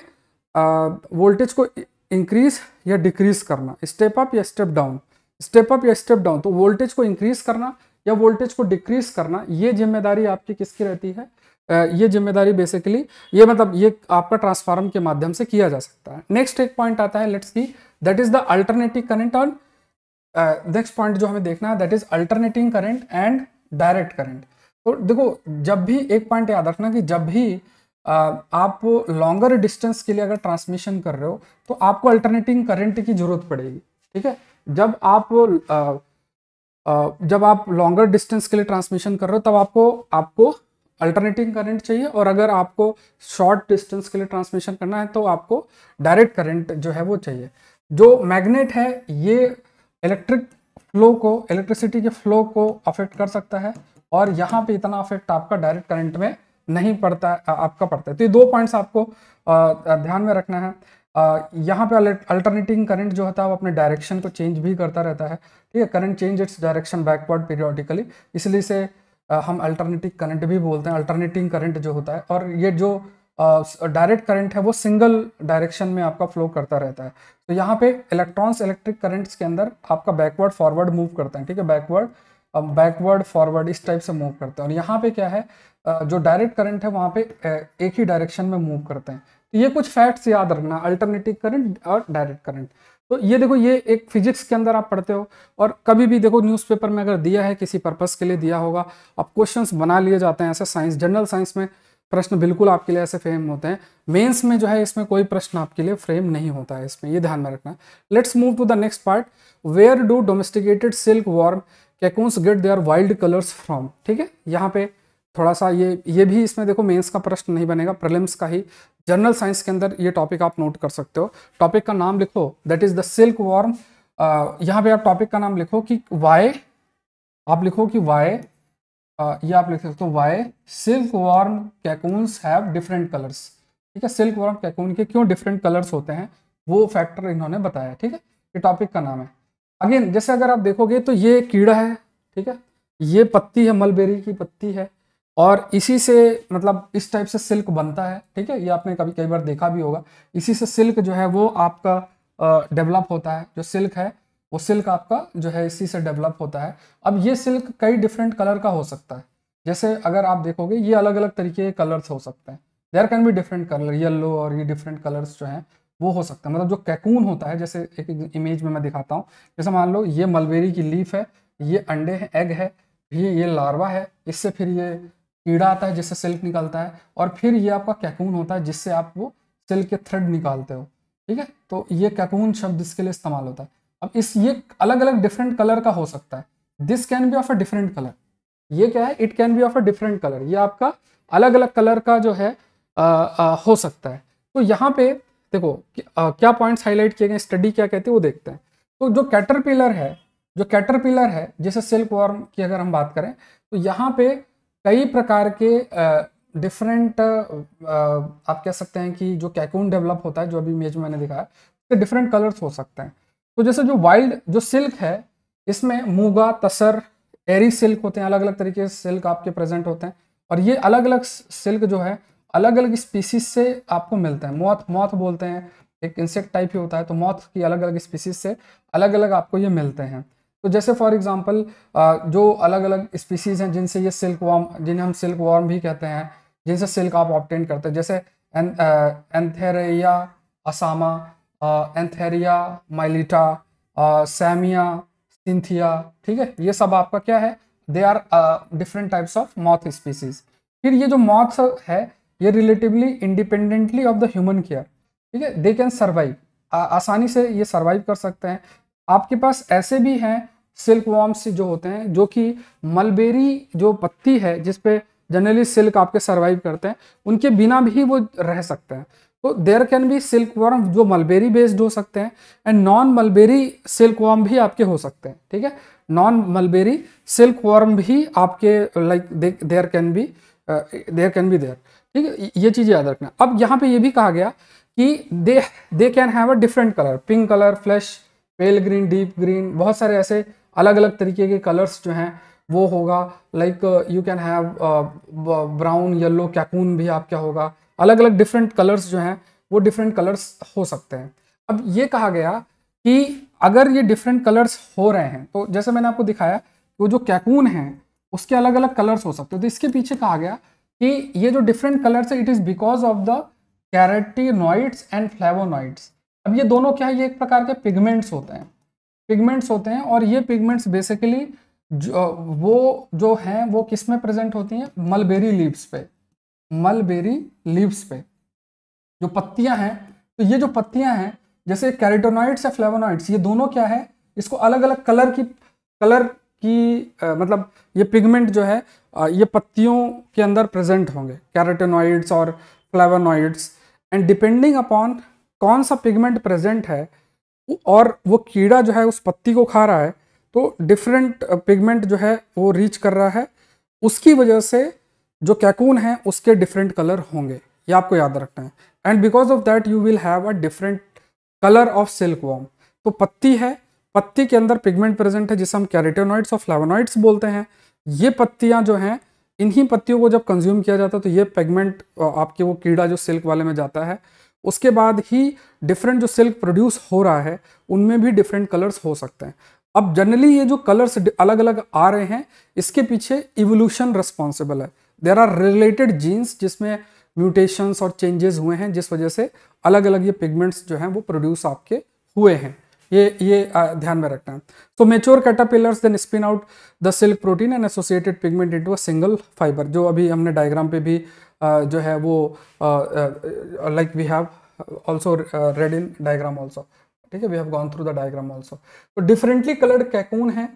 वोल्टेज को इंक्रीज या डिक्रीज करना स्टेप अप या स्टेप डाउन स्टेप अप या स्टेप डाउन तो वोल्टेज को इंक्रीज करना या वोल्टेज को डिक्रीज करना ये जिम्मेदारी आपकी किसकी रहती है ये जिम्मेदारी बेसिकली ये मतलब ये आपका ट्रांसफार्म के माध्यम से किया जा सकता है नेक्स्ट एक पॉइंट आता है लेट्स की that is the alternating current और नेक्स्ट पॉइंट जो हमें देखना है that is alternating current and direct current तो देखो जब भी एक पॉइंट याद रखना कि जब भी आप लॉन्गर डिस्टेंस के लिए अगर ट्रांसमिशन कर रहे हो तो आपको अल्टरनेटिंग करंट की जरूरत पड़ेगी ठीक है जब आप आ, आ, जब आप लॉन्गर डिस्टेंस के लिए ट्रांसमिशन कर रहे हो तब आपको आपको अल्टरनेटिंग करंट चाहिए और अगर आपको शॉर्ट डिस्टेंस के लिए ट्रांसमिशन करना है तो आपको डायरेक्ट करंट जो है वो चाहिए जो मैग्नेट है ये इलेक्ट्रिक फ्लो को इलेक्ट्रिसिटी के फ्लो को अफेक्ट कर सकता है और यहाँ पे इतना अफेक्ट आपका डायरेक्ट करंट में नहीं पड़ता आपका पड़ता है तो ये दो पॉइंट्स आपको ध्यान में रखना है यहाँ पे अल्टरनेटिंग करंट जो होता है वो अपने डायरेक्शन को चेंज भी करता रहता है ठीक है current change its direction backward periodically इसलिए से हम अल्टरनेटिंग करंट भी बोलते हैं अल्टरनेटिंग करंट जो होता है और ये जो डायरेक्ट uh, करंट है वो सिंगल डायरेक्शन में आपका फ्लो करता रहता है तो यहाँ पे इलेक्ट्रॉन्स इलेक्ट्रिक करंट्स के अंदर आपका बैकवर्ड फॉरवर्ड मूव करता है ठीक है बैकवर्ड बैकवर्ड फॉरवर्ड इस टाइप से मूव करता है और यहाँ पे क्या है जो डायरेक्ट करंट है वहाँ पे एक ही डायरेक्शन में मूव करते हैं तो ये कुछ फैक्ट्स याद रखना अल्टरनेटिव करंट और डायरेक्ट करंट तो ये देखो ये एक फिजिक्स के अंदर आप पढ़ते हो और कभी भी देखो न्यूज़पेपर में अगर दिया है किसी पर्पज़ के लिए दिया होगा अब क्वेश्चंस बना लिए जाते हैं ऐसे साइंस जनरल साइंस में प्रश्न बिल्कुल आपके लिए ऐसे फ्रेम होते हैं मेन्स में जो है इसमें कोई प्रश्न आपके लिए फ्रेम नहीं होता है इसमें ये ध्यान में रखना let's move to the next part where do domesticated silk worm cocoons get their wild colours from ठीक है यहाँ पे थोड़ा सा ये ये भी इसमें देखो मेंस का प्रश्न नहीं बनेगा प्रलिम्स का ही जनरल साइंस के अंदर ये टॉपिक आप नोट कर सकते हो टॉपिक का नाम लिखो that is the silk worm यहाँ पे आप टॉपिक का नाम लिखो कि वाई आप लिखो कि वाई ये आप लिख सकते हो why silk worm cocoons have different colours ठीक है सिल्क वॉर्म कैकून के क्यों डिफरेंट कलर्स होते हैं वो फैक्टर इन्होंने बताया ठीक है ये टॉपिक का नाम है अगेन जैसे अगर आप देखोगे तो ये कीड़ा है ठीक है ये पत्ती है मलबेरी की पत्ती है और इसी से मतलब इस टाइप से सिल्क बनता है ठीक है ये आपने कभी कई बार देखा भी होगा इसी से सिल्क जो है वो आपका डेवलप होता है जो सिल्क है वो सिल्क आपका जो है इसी से डेवलप होता है अब ये सिल्क कई डिफरेंट कलर का हो सकता है जैसे अगर आप देखोगे ये अलग अलग तरीके के कलर्स हो सकते हैं देयर कैन भी डिफरेंट कलर येल्लो और ये डिफरेंट कलर्स जो हैं वो हो सकता है मतलब जो कैकून होता है जैसे एक, एक इमेज में मैं दिखाता हूँ जैसे मान लो ये मलबेरी की लीफ है ये अंडे हैं एग है ये ये लार्वा है इससे फिर ये कीड़ा आता है जिससे सिल्क निकलता है और फिर ये आपका कैकून होता है जिससे आप वो सिल्क के थ्रेड निकालते हो ठीक है तो ये कैकून शब्द इसके लिए इस्तेमाल होता है अब इस ये अलग अलग डिफरेंट कलर का हो सकता है this can be of a different colour ये क्या है it can be of a different colour ये आपका अलग अलग कलर का जो है आ, आ, हो सकता है तो यहाँ पे देखो क्या पॉइंट्स हाईलाइट किए गए स्टडी क्या कहती है वो देखते हैं तो जो कैटरपिलर है जो कैटरपिलर है जैसे सिल्क वॉर्म की अगर हम बात करें तो यहाँ पे कई प्रकार के डिफरेंट आप कह सकते हैं कि जो कैकून डेवलप होता है जो अभी इमेज मैंने दिखाया उसके डिफरेंट कलर्स हो सकते हैं तो जैसे जो वाइल्ड जो सिल्क है इसमें मूगा तसर एरी सिल्क होते हैं अलग अलग तरीके से सिल्क आपके प्रेजेंट होते हैं और ये अलग अलग सिल्क जो है अलग अलग स्पीसीज से आपको मिलते हैं मौत मौत बोलते हैं एक इंसेक्ट टाइप ही होता है तो मौत की अलग अलग स्पीसीज से अलग अलग आपको ये मिलते हैं तो जैसे फॉर एग्जांपल जो अलग अलग स्पीसीज हैं जिनसे ये सिल्क वार्म जिन्हें हम सिल्क वार्म भी कहते हैं जिनसे सिल्क आप ऑप्टेन करते हैं जैसे Antheraea assama Antheraea mylitta Samia cynthia ठीक है ये सब आपका क्या है they are different types of moth species फिर ये जो मॉथ है ये relatively independently of the human care ठीक है दे कैन सर्वाइव आसानी से ये सर्वाइव कर सकते हैं आपके पास ऐसे भी हैं सिल्क वॉर्म्स जो होते हैं जो कि मलबेरी जो पत्ती है जिसपे जनरली सिल्क आपके सर्वाइव करते हैं उनके बिना भी वो रह सकते हैं तो there can be silk worm जो मलबेरी बेस्ड हो सकते हैं and non mulberry silk worm भी आपके हो सकते हैं ठीक है नॉन मलबेरी सिल्क वॉर्म भी आपके like there can be there can be there ठीक है ये चीज़ याद रखना अब यहाँ पे ये भी कहा गया कि they they can have a different colour pink colour flesh pale green deep green बहुत सारे ऐसे अलग अलग तरीके के कलर्स जो हैं वो होगा like you can have brown yellow cocoon भी आपका होगा अलग अलग डिफरेंट कलर्स जो हैं वो डिफरेंट कलर्स हो सकते हैं अब ये कहा गया कि अगर ये डिफरेंट कलर्स हो रहे हैं तो जैसे मैंने आपको दिखाया वो जो कैकून है उसके अलग अलग कलर्स हो सकते हैं तो इसके पीछे कहा गया कि ये जो डिफरेंट कलर्स है it is because of the carotenoids and flavonoids अब ये दोनों क्या है ये एक प्रकार के पिगमेंट्स होते हैं पिगमेंट्स होते हैं और ये पिगमेंट्स बेसिकली जो वो जो हैं वो किस में प्रेजेंट होती हैं मलबेरी लीव्स पे मलबेरी लीव्स पे जो पत्तियां हैं तो ये जो पत्तियां हैं जैसे कैरेटोनॉइड्स या फ्लेवोनाइड्स ये दोनों क्या है इसको अलग अलग कलर की कलर की आ, मतलब ये पिगमेंट जो है आ, ये पत्तियों के अंदर प्रेजेंट होंगे कैरेटोनॉइड्स और फ्लेवोनॉइड्स एंड डिपेंडिंग अपॉन कौन सा पिगमेंट प्रेजेंट है और वो कीड़ा जो है उस पत्ती को खा रहा है तो डिफरेंट पिगमेंट जो है वो रीच कर रहा है उसकी वजह से जो कैकून है उसके डिफरेंट कलर होंगे ये आपको याद रखना है and because of that you will have a different colour of silk worm तो पत्ती है पत्ती के अंदर पिगमेंट प्रेजेंट है जिसे हम कैरेटोनॉइड्स और फ्लावोनॉइड्स बोलते हैं ये पत्तियाँ जो हैं इन्हीं पत्तियों को जब कंज्यूम किया जाता है तो ये पिगमेंट आपके वो कीड़ा जो सिल्क वाले में जाता है उसके बाद ही डिफरेंट जो सिल्क प्रोड्यूस हो रहा है उनमें भी डिफरेंट कलर्स हो सकते हैं अब जनरली ये जो कलर्स अलग अलग आ रहे हैं इसके पीछे इवोल्यूशन रिस्पॉन्सिबल है देर आर रिलेटेड जीन्स जिसमें म्यूटेशंस और चेंजेस हुए हैं जिस वजह से अलग अलग ये पिगमेंट्स जो हैं वो प्रोड्यूस आपके हुए हैं ये ये ध्यान में रखना है तो mature caterpillars then spin out the silk protein and associated pigment into a single fibre जो अभी हमने डायग्राम पे भी जो है वो like we have also read in diagram also ठीक है we have gone through the diagram also तो डिफरेंटली कलर्ड कैकून है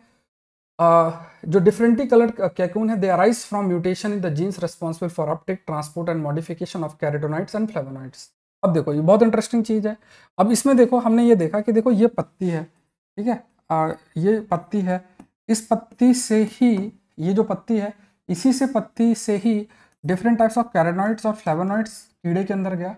uh, जो डिफरेंटली कलर्ड कैकून है they arise from mutation in the genes responsible for uptake transport and modification of कैरेटोनाइट्स and flavonoids अब देखो ये बहुत इंटरेस्टिंग चीज़ है अब इसमें देखो हमने ये देखा कि देखो ये पत्ती है ठीक है आ, ये पत्ती है इस पत्ती से ही ये जो पत्ती है इसी से पत्ती से ही डिफरेंट टाइप्स ऑफ कैरानॉइड्स और फ्लेवानॉइड्स कीड़े के अंदर गया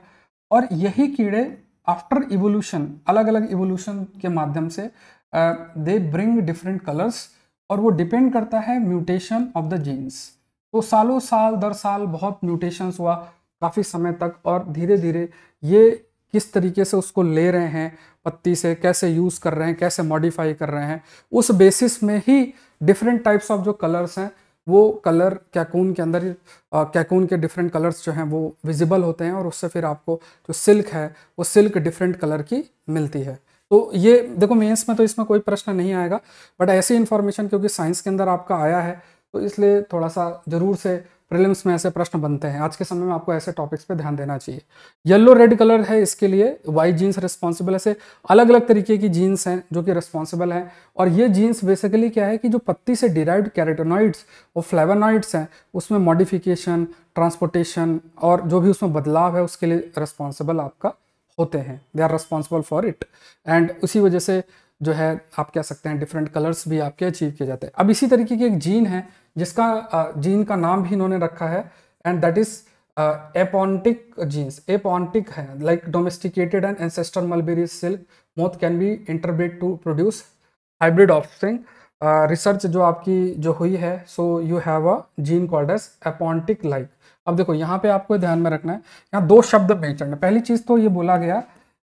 और यही कीड़े आफ्टर इवोल्यूशन अलग अलग इवोल्यूशन के माध्यम से दे ब्रिंग डिफरेंट कलर्स और वो डिपेंड करता है म्यूटेशन ऑफ द जीन्स तो सालों साल दर साल बहुत म्यूटेशंस हुआ काफ़ी समय तक और धीरे धीरे ये किस तरीके से उसको ले रहे हैं पत्ती से कैसे यूज़ कर रहे हैं कैसे मॉडिफाई कर रहे हैं उस बेसिस में ही डिफरेंट टाइप्स ऑफ जो कलर्स हैं वो कलर कैकून के अंदर कैकून के डिफरेंट कलर्स जो हैं वो विजिबल होते हैं और उससे फिर आपको जो सिल्क है वो सिल्क डिफरेंट कलर की मिलती है तो ये देखो मेंस में तो इसमें कोई प्रश्न नहीं आएगा बट ऐसी इन्फॉर्मेशन क्योंकि साइंस के अंदर आपका आया है तो इसलिए थोड़ा सा ज़रूर से प्रिलिम्स में ऐसे प्रश्न बनते हैं आज के समय में आपको ऐसे टॉपिक्स पे ध्यान देना चाहिए येलो रेड कलर है इसके लिए वाइट जीन्स रिस्पॉन्सिबल ऐसे अलग अलग तरीके की जीन्स हैं जो कि रिस्पॉन्सिबल हैं और ये जीन्स बेसिकली क्या है कि जो पत्ती से डिराइव कैरेटोनॉइड्स और फ्लेवानॉइड्स हैं उसमें मॉडिफिकेशन ट्रांसपोर्टेशन और जो भी उसमें बदलाव है उसके लिए रिस्पॉन्सिबल आपका होते हैं they are responsible for it and उसी वजह से जो है आप कह सकते हैं डिफरेंट कलर्स भी आपके अचीव किए जाते हैं अब इसी तरीके की एक जीन है जिसका जीन का नाम भी इन्होंने रखा है and that is apontic genes apontic है like domesticated and ancestor mulberry silk moth can be interbred to produce hybrid offspring research जो आपकी जो हुई है so you have a gene called as apontic like अब देखो यहाँ पे आपको ध्यान में रखना है यहाँ दो शब्द मेंशन है पहली चीज़ तो ये बोला गया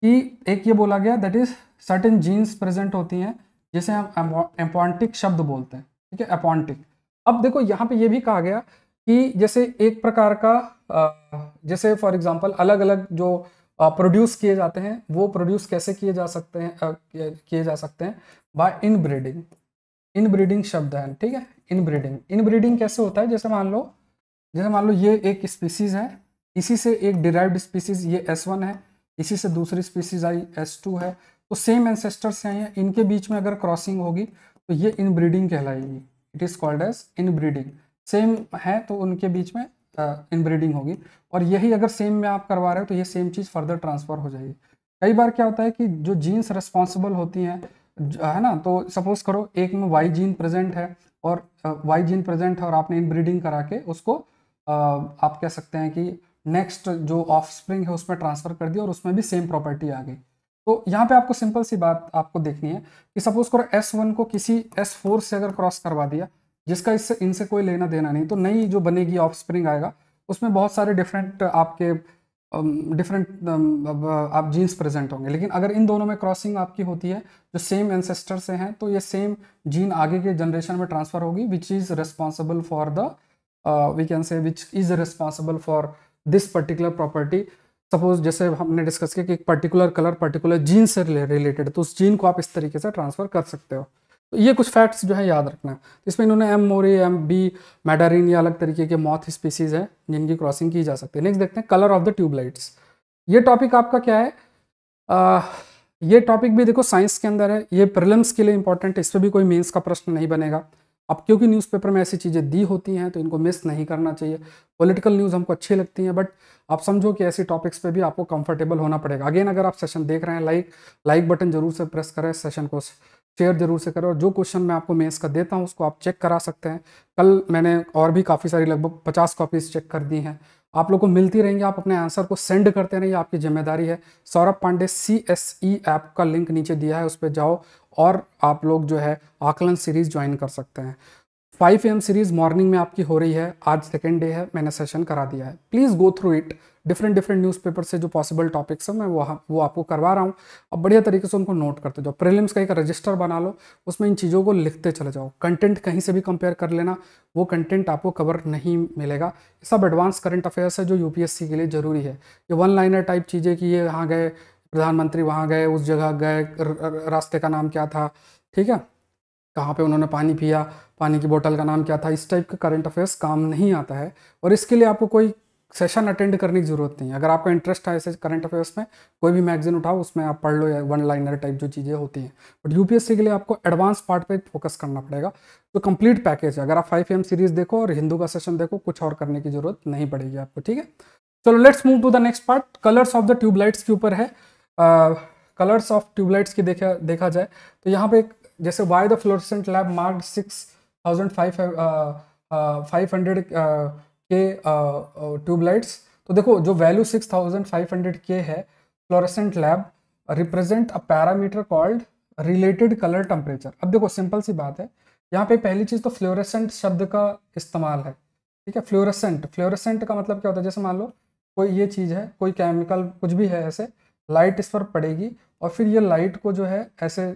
कि एक ये बोला गया that is certain genes present होती हैं जिसे हम अपॉन्टिक शब्द बोलते हैं ठीक है अपॉन्टिक अब देखो यहाँ पे ये भी कहा गया कि जैसे एक प्रकार का जैसे फॉर एग्जांपल अलग अलग जो प्रोड्यूस किए जाते हैं वो प्रोड्यूस कैसे किए जा सकते हैं किए जा सकते हैं by inbreeding inbreeding शब्द है ठीक है इन ब्रीडिंग इन ब्रीडिंग कैसे होता है जैसे मान लो जैसे मान लो ये एक स्पीसीज है इसी से एक डिराइव्ड स्पीसीज ये एस वन है इसी से दूसरी स्पीसीज आई एस टू है तो सेम एंसेस्टर्स हैं इनके बीच में अगर क्रॉसिंग होगी तो ये इन ब्रीडिंग कहलाएगी it is called as inbreeding same है तो उनके बीच में इनब्रीडिंग uh, होगी और यही अगर सेम में आप करवा रहे हो तो ये सेम चीज़ फर्दर ट्रांसफ़र हो जाएगी कई बार क्या होता है कि जो जीन्स रिस्पॉन्सिबल होती हैं है ना तो सपोज़ करो एक में वाई जीन प्रेजेंट है और वाई जीन प्रेजेंट है और आपने इनब्रीडिंग करा के उसको uh, आप कह सकते हैं कि नेक्स्ट जो ऑफ स्प्रिंग है उसमें ट्रांसफ़र कर दिया और उसमें भी सेम प्रॉपर्टी आ गई तो यहाँ पे आपको सिंपल सी बात आपको देखनी है कि सपोज करो एस वन को किसी एस फोर से अगर क्रॉस करवा दिया जिसका इससे इनसे कोई लेना देना नहीं तो नई जो बनेगी ऑफ स्प्रिंग आएगा उसमें बहुत सारे डिफरेंट आपके डिफरेंट आप जीन्स प्रेजेंट होंगे लेकिन अगर इन दोनों में क्रॉसिंग आपकी होती है जो सेम एंसेस्टर से हैं तो ये सेम जीन आगे के जनरेशन में ट्रांसफर होगी which is responsible for the we can say which is responsible for this particular property suppose जैसे हमने डिस्कस किया कि एक पर्टिकुलर कलर पर्टिकुलर जीन से रिलेटेड तो उस जीन को आप इस तरीके से ट्रांसफ़र कर सकते हो तो ये कुछ फैक्ट्स जो है याद रखना है इसमें इन्होंने M mori M B mandarina या अलग तरीके के मॉथ स्पीसीज हैं जिनकी क्रॉसिंग की जा सकती है नेक्स्ट देखते हैं कलर ऑफ द ट्यूबलाइट्स ये टॉपिक आपका क्या है आ, ये टॉपिक भी देखो साइंस के अंदर है ये प्रिलम्स के लिए इंपॉर्टेंट है इस पर भी कोई मेन्स का प्रश्न नहीं बनेगा अब क्योंकि न्यूज़पेपर में ऐसी चीज़ें दी होती हैं तो इनको मिस नहीं करना चाहिए पॉलिटिकल न्यूज़ हमको अच्छी लगती हैं बट आप समझो कि ऐसे टॉपिक्स पे भी आपको कंफर्टेबल होना पड़ेगा अगेन अगर आप सेशन देख रहे हैं लाइक लाइक बटन जरूर से प्रेस करें सेशन को शेयर जरूर से करें और जो क्वेश्चन मैं आपको मेस का देता हूँ उसको आप चेक करा सकते हैं कल मैंने और भी काफ़ी सारी लगभग पचास कॉपीज़ चेक कर दी हैं आप लोग को मिलती रहेंगी आप अपने आंसर को सेंड करते रहिए आपकी जिम्मेदारी है Saurabh Pandey C S E app का लिंक नीचे दिया है उस पर जाओ और आप लोग जो है आकलन सीरीज़ ज्वाइन कर सकते हैं फाइव एम सीरीज़ मॉर्निंग में आपकी हो रही है आज सेकेंड डे है मैंने सेशन करा दिया है please go through it different different newspaper से जो पॉसिबल टॉपिक्स हैं मैं वो वो आपको करवा रहा हूँ अब बढ़िया तरीके से उनको नोट करते जाओ प्रीलिम्स का एक रजिस्टर बना लो उसमें इन चीज़ों को लिखते चले जाओ कंटेंट कहीं से भी कंपेयर कर लेना वो कंटेंट आपको कवर नहीं मिलेगा सब एडवांस करंट अफेयर्स है जो यू के लिए ज़रूरी है ये वन लाइनर टाइप चीज़ें कि ये यहाँ गए प्रधानमंत्री वहाँ गए उस जगह गए रास्ते का नाम क्या था ठीक है कहाँ पे उन्होंने पानी पिया पानी की बोतल का नाम क्या था इस टाइप का करंट अफेयर्स काम नहीं आता है और इसके लिए आपको कोई सेशन अटेंड करने की ज़रूरत नहीं है अगर आपका इंटरेस्ट है ऐसे करंट अफेयर्स में कोई भी मैगजीन उठाओ उसमें आप पढ़ लो या वन लाइनर टाइप जो चीज़ें होती हैं बट यूपीएससी के लिए आपको एडवांस पार्ट पे फोकस करना पड़ेगा तो कंप्लीट पैकेज है अगर आप फाइव एम सीरीज देखो और हिंदू का सेशन देखो कुछ और करने की जरूरत नहीं पड़ेगी आपको ठीक है चलो let's move to the next part colours of the tubelights के ऊपर है कलर्स ऑफ ट्यूबलाइट्स की देखा देखा जाए तो यहाँ पे जैसे why the fluorescent lamp mark six thousand five five hundred के ट्यूबलाइट्स तो देखो जो value six thousand five hundred के है fluorescent lamp represent a parameter called related colour temperature अब देखो सिंपल सी बात है यहाँ पे पहली चीज़ तो फ्लोरेसेंट शब्द का इस्तेमाल है ठीक है फ्लोरेसेंट फ्लोरेसेंट का मतलब क्या होता है जैसे मान लो कोई ये चीज़ है कोई केमिकल कुछ भी है ऐसे लाइट इस पर पड़ेगी और फिर ये लाइट को जो है ऐसे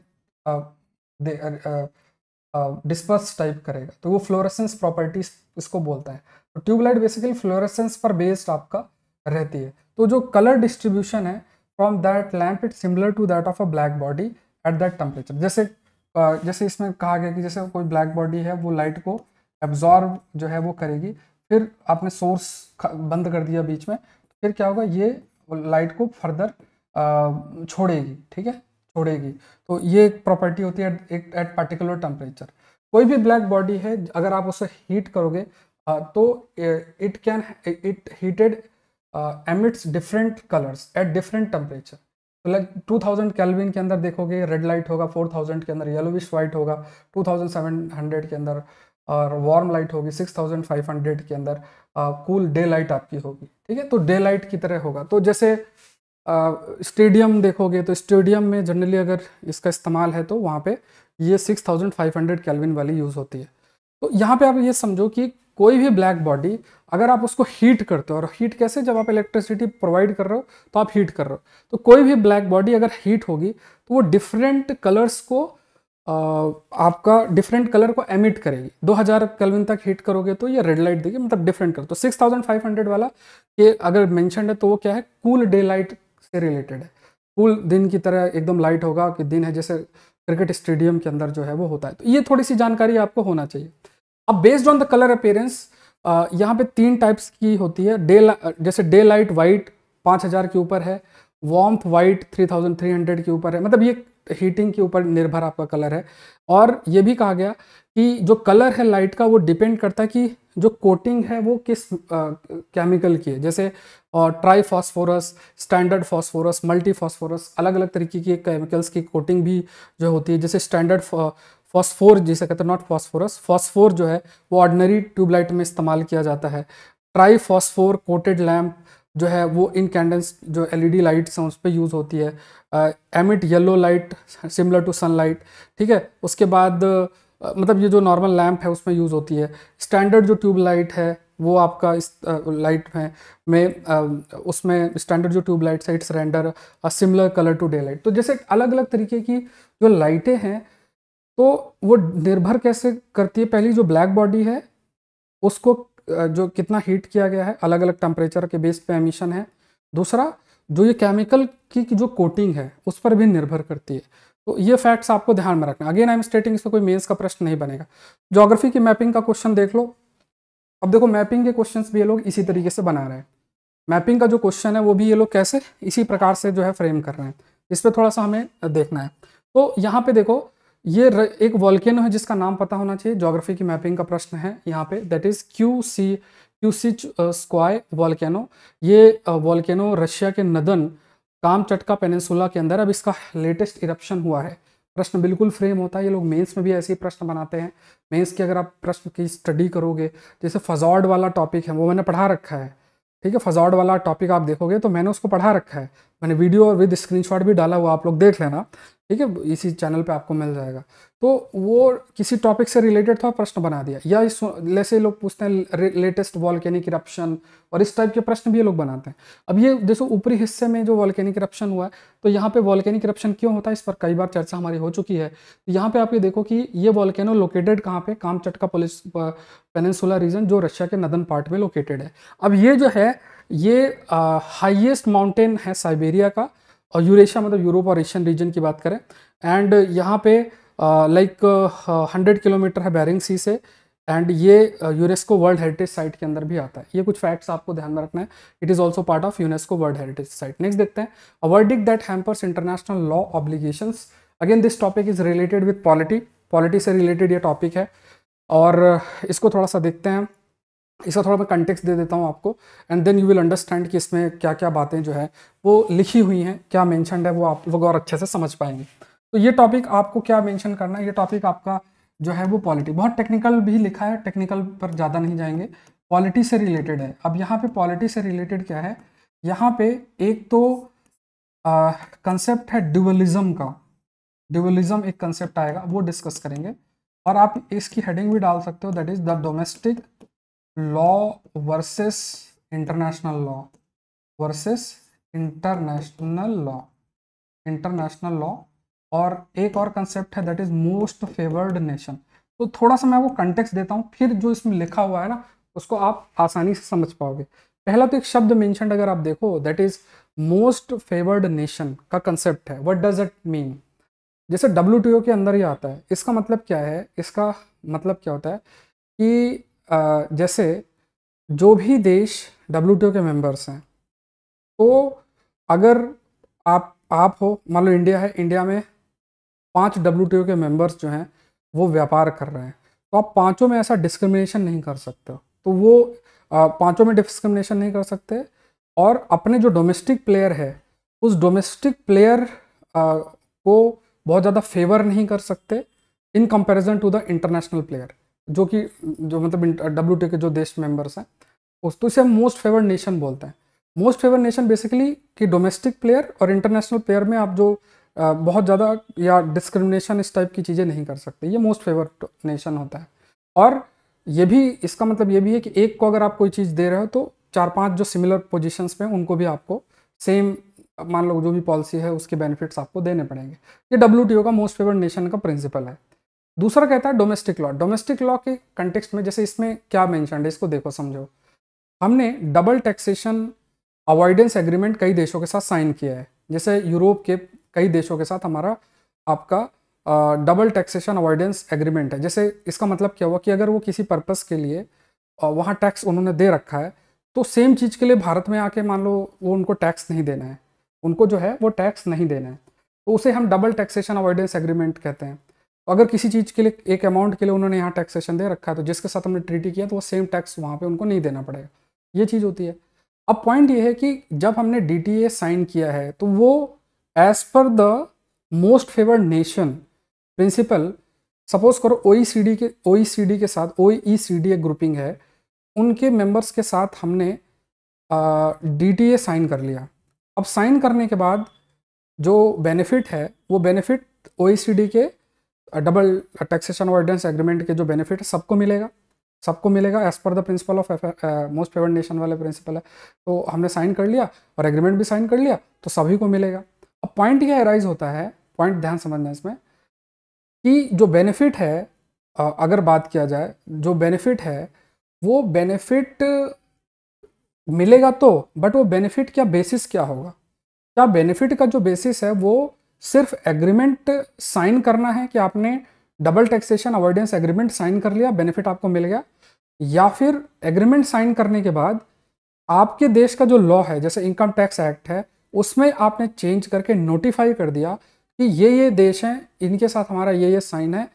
डिस्पर्स टाइप करेगा तो वो फ्लोरेसेंस प्रॉपर्टी इसको बोलता है तो ट्यूबलाइट बेसिकली फ्लोरेसेंस पर बेस्ड आपका रहती है तो जो कलर डिस्ट्रीब्यूशन है from that lamp it similar to that of a black body at that temperature जैसे जैसे इसमें कहा गया कि जैसे कोई ब्लैक बॉडी है वो लाइट को एब्जॉर्ब जो है वो करेगी फिर आपने सोर्स बंद कर दिया बीच में फिर क्या होगा ये लाइट को फर्दर छोड़ेगी ठीक है छोड़ेगी तो ये एक प्रॉपर्टी होती है एक एट पर्टिकुलर टेम्परेचर कोई भी ब्लैक बॉडी है अगर आप उसे हीट करोगे तो it can it heated emits different colours at different temperature तो लाइक 2000 केल्विन के अंदर देखोगे रेड लाइट होगा 4000 के अंदर येलोविश वाइट होगा 2700 के अंदर और वार्म लाइट होगी 6500 के अंदर कूल डे लाइट आपकी होगी ठीक है तो डे लाइट की तरह होगा तो जैसे स्टेडियम देखोगे तो स्टेडियम में जनरली अगर इसका इस्तेमाल है तो वहाँ पे ये 6500 केल्विन वाली यूज़ होती है तो यहाँ पे आप ये समझो कि कोई भी ब्लैक बॉडी अगर आप उसको हीट करते हो और हीट कैसे जब आप इलेक्ट्रिसिटी प्रोवाइड कर रहे हो तो आप हीट कर रहे हो तो कोई भी ब्लैक बॉडी अगर हीट होगी तो वो डिफरेंट कलर्स को आपका डिफरेंट कलर को एमिट करेगी 2000 कलविन तक हीट करोगे तो ये रेड लाइट देगी मतलब डिफरेंट कलर तो 6500 वाला ये अगर मैंशनड है तो वो क्या है कूल डे लाइट से रिलेटेड है कूल दिन की तरह एकदम लाइट होगा कि दिन है जैसे क्रिकेट स्टेडियम के अंदर जो है वो होता है तो ये थोड़ी सी जानकारी आपको होना चाहिए अब based on the colour appearance यहाँ पे तीन टाइप्स की होती है डे जैसे डे लाइट वाइट पाँच हज़ार के ऊपर है वॉम्थ white three thousand three hundred के ऊपर है मतलब ये हीटिंग के ऊपर निर्भर आपका कलर है और ये भी कहा गया कि जो कलर है लाइट का वो डिपेंड करता है कि जो कोटिंग है वो किस केमिकल की है जैसे और tri phosphorus standard phosphorus multi phosphorus अलग अलग तरीके की केमिकल्स की कोटिंग भी जो होती है जैसे स्टैंडर्ड फॉस्फोर जिसे कहते हैं नॉट फॉस्फोरस फॉस्फोर जो है वो ऑर्डनरी ट्यूबलाइट में इस्तेमाल किया जाता है ट्राई फॉस्फोर कोटेड लैम्प जो है वो इन कैंडल्स जो एलईडी लाइट्स हैं उस पर यूज़ होती है emit yellow light similar to sunlight ठीक है उसके बाद मतलब ये जो नॉर्मल लैम्प है उसमें यूज़ होती है स्टैंडर्ड जो ट्यूब लाइट है वो आपका इस लाइट है में उसमें स्टैंडर्ड जो ट्यूबलाइट्स है its render a similar colour to daylight तो जैसे अलग अलग तरीके की जो लाइटें हैं तो वो निर्भर कैसे करती है पहली जो ब्लैक बॉडी है उसको जो कितना हीट किया गया है अलग अलग टेम्परेचर के बेस पे एमिशन है दूसरा जो ये केमिकल की जो कोटिंग है उस पर भी निर्भर करती है तो ये फैक्ट्स आपको ध्यान में रखना अगेन आई एम स्टेटिंग इसमें कोई मेंस का प्रश्न नहीं बनेगा जोग्राफी की मैपिंग का क्वेश्चन देख लो अब देखो मैपिंग के क्वेश्चंस भी ये लोग इसी तरीके से बना रहे हैं मैपिंग का जो क्वेश्चन है वो भी ये लोग कैसे इसी प्रकार से जो है फ्रेम कर रहे हैं इस पर थोड़ा सा हमें देखना है तो यहाँ पे देखो ये एक वॉल्केनो है जिसका नाम पता होना चाहिए जोग्राफी की मैपिंग का प्रश्न है यहाँ पे that is Klyuchevskoy volcano ये वॉल्केनो रशिया के नदन कामचटका पेनेसुला के अंदर अब इसका लेटेस्ट इरप्शन हुआ है प्रश्न बिल्कुल फ्रेम होता है ये लोग मेंस में भी ऐसे ही प्रश्न बनाते हैं मेंस के अगर आप प्रश्न की स्टडी करोगे जैसे फजॉर्ड वाला टॉपिक है वो मैंने पढ़ा रखा है ठीक है फजॉर्ड वाला टॉपिक आप देखोगे तो मैंने उसको पढ़ा रखा है मैंने वीडियो और विद स्क्रीनशॉट भी डाला हुआ आप लोग देख लेना ठीक है इसी चैनल पे आपको मिल जाएगा तो वो किसी टॉपिक से रिलेटेड था प्रश्न बना दिया या इस जैसे लोग पूछते हैं लेटेस्ट वॉलकैनिक इरप्शन और इस टाइप के प्रश्न भी ये लोग बनाते हैं अब ये देखो ऊपरी हिस्से में जो वॉलकैनिक इरप्शन हुआ है तो यहाँ पे वॉलकैनिक इरप्शन क्यों होता है इस पर कई बार चर्चा हमारी हो चुकी है तो यहाँ पे आप ये देखो कि ये वॉलकैनो लोकेटेड कहाँ पे कामचटका पोलिस पेनसोला रीजन जो रशिया के नदन पार्ट में लोकेटेड है अब ये जो है ये हाइएस्ट माउंटेन है साइबेरिया का और यूरेशिया मतलब यूरोप और एशियन रीजन की बात करें एंड यहाँ पे लाइक हंड्रेड किलोमीटर है बैरिंग सी से एंड ये यूनेस्को वर्ल्ड हेरिटेज साइट के अंदर भी आता है ये कुछ फैक्ट्स आपको ध्यान में रखना है it is also part of UNESCO world heritage site next देखते हैं a verdict that hampers international law obligations again this topic is related with polity polity से रिलेटेड ये टॉपिक है और इसको थोड़ा सा देखते हैं इसका थोड़ा मैं कंटेक्स दे देता हूँ आपको and then you will understand कि इसमें क्या क्या बातें जो है वो लिखी हुई हैं क्या मैंशनड है वो आप लोग और अच्छे से समझ पाएंगे तो ये टॉपिक आपको क्या मैंशन करना है ये टॉपिक आपका जो है वो पॉलिटी बहुत टेक्निकल भी लिखा है टेक्निकल पर ज़्यादा नहीं जाएंगे पॉलिटी से रिलेटेड है अब यहाँ पे पॉलिटी से रिलेटेड क्या है यहाँ पे एक तो कंसेप्ट है ड्यूअलिज्म का ड्यूअलिज्म एक कंसेप्ट आएगा वो डिस्कस करेंगे और आप इसकी हेडिंग भी डाल सकते हो that is the domestic law versus international law versus international law international law और एक और कंसेप्ट है that is most favoured nation तो थोड़ा सा मैं वो कंटेक्स देता हूँ फिर जो इसमें लिखा हुआ है ना उसको आप आसानी से समझ पाओगे पहला तो एक शब्द मैंशन अगर आप देखो that is most favoured nation का कंसेप्ट है वट डज इट मीन जैसे डब्ल्यू के अंदर ही आता है इसका मतलब क्या है इसका मतलब क्या होता है कि जैसे जो भी देश डब्ल्यू के मेंबर्स हैं तो अगर आप आप हो मान लो इंडिया है इंडिया में पांच डब्ल्यू के मेंबर्स जो हैं वो व्यापार कर रहे हैं तो आप पांचों में ऐसा डिस्क्रिमिनेशन नहीं कर सकते तो वो पांचों में डिस्क्रिमिनेशन नहीं कर सकते और अपने जो डोमेस्टिक प्लेयर है उस डोमेस्टिक प्लेयर को बहुत ज़्यादा फेवर नहीं कर सकते in comparison to the international player जो कि जो मतलब डब्ल्यू के जो देश मेंबर्स हैं उस तो इसे हम मोस्ट फेवर्ड नेशन बोलते हैं मोस्ट फेवर नेशन बेसिकली कि डोमेस्टिक प्लेयर और इंटरनेशनल प्लेयर में आप जो बहुत ज़्यादा या डिस्क्रिमिनेशन इस टाइप की चीज़ें नहीं कर सकते ये मोस्ट फेवर्ड नेशन होता है और ये भी इसका मतलब ये भी है कि एक को अगर आप कोई चीज़ दे रहे हो तो चार पाँच जो सिमिलर पोजिशन में उनको भी आपको सेम मान लो जो भी पॉलिसी है उसके बेनिफिट्स आपको देने पड़ेंगे ये डब्ल्यू का मोस्ट फेवर्ड नेशन का प्रिंसिपल है दूसरा कहता है डोमेस्टिक लॉ डोमेस्टिक लॉ के कंटेक्स्ट में जैसे इसमें क्या मैंशन है इसको देखो समझो हमने डबल टैक्सेशन अवॉइडेंस एग्रीमेंट कई देशों के साथ साइन किया है जैसे यूरोप के कई देशों के साथ हमारा आपका डबल टैक्सेशन अवॉइडेंस एग्रीमेंट है जैसे इसका मतलब क्या हुआ कि अगर वो किसी पर्पज़ के लिए वहाँ टैक्स उन्होंने दे रखा है तो सेम चीज़ के लिए भारत में आके मान लो वो उनको टैक्स नहीं देना है उनको जो है वो टैक्स नहीं देना है तो उसे हम डबल टैक्सेशन अवॉइडेंस एग्रीमेंट कहते हैं अगर किसी चीज़ के लिए एक अमाउंट के लिए उन्होंने यहाँ टैक्सेशन दे रखा है तो जिसके साथ हमने ट्रीटी किया तो वो सेम टैक्स वहाँ पे उनको नहीं देना पड़ेगा ये चीज़ होती है अब पॉइंट ये है कि जब हमने डी साइन किया है तो वो as per the most favoured nation principle suppose करो ओ e के ओ e के साथ ओ e एक ग्रुपिंग है उनके मेम्बर्स के साथ हमने डी साइन कर लिया अब साइन करने के बाद जो बेनिफिट है वो बेनिफिट ओ के डबल टैक्सेशन अवॉइडेंस एग्रीमेंट के जो बेनिफिट है सबको मिलेगा सबको मिलेगा as per the principle of most favoured nation वाले प्रिंसिपल है तो हमने साइन कर लिया और एग्रीमेंट भी साइन कर लिया तो सभी को मिलेगा अब पॉइंट क्या अराइज होता है पॉइंट ध्यान समझना इसमें कि जो बेनिफिट है अगर बात किया जाए जो बेनिफिट है वो बेनिफिट मिलेगा तो बट वो बेनिफिट क्या बेसिस क्या होगा क्या बेनिफिट का जो बेसिस है वो सिर्फ एग्रीमेंट साइन करना है कि आपने double taxation avoidance agreement sign कर लिया बेनिफिट आपको मिल गया या फिर एग्रीमेंट साइन करने के बाद आपके देश का जो लॉ है जैसे इनकम टैक्स एक्ट है उसमें आपने चेंज करके नोटिफाई कर दिया कि ये ये देश हैं इनके साथ हमारा ये ये साइन है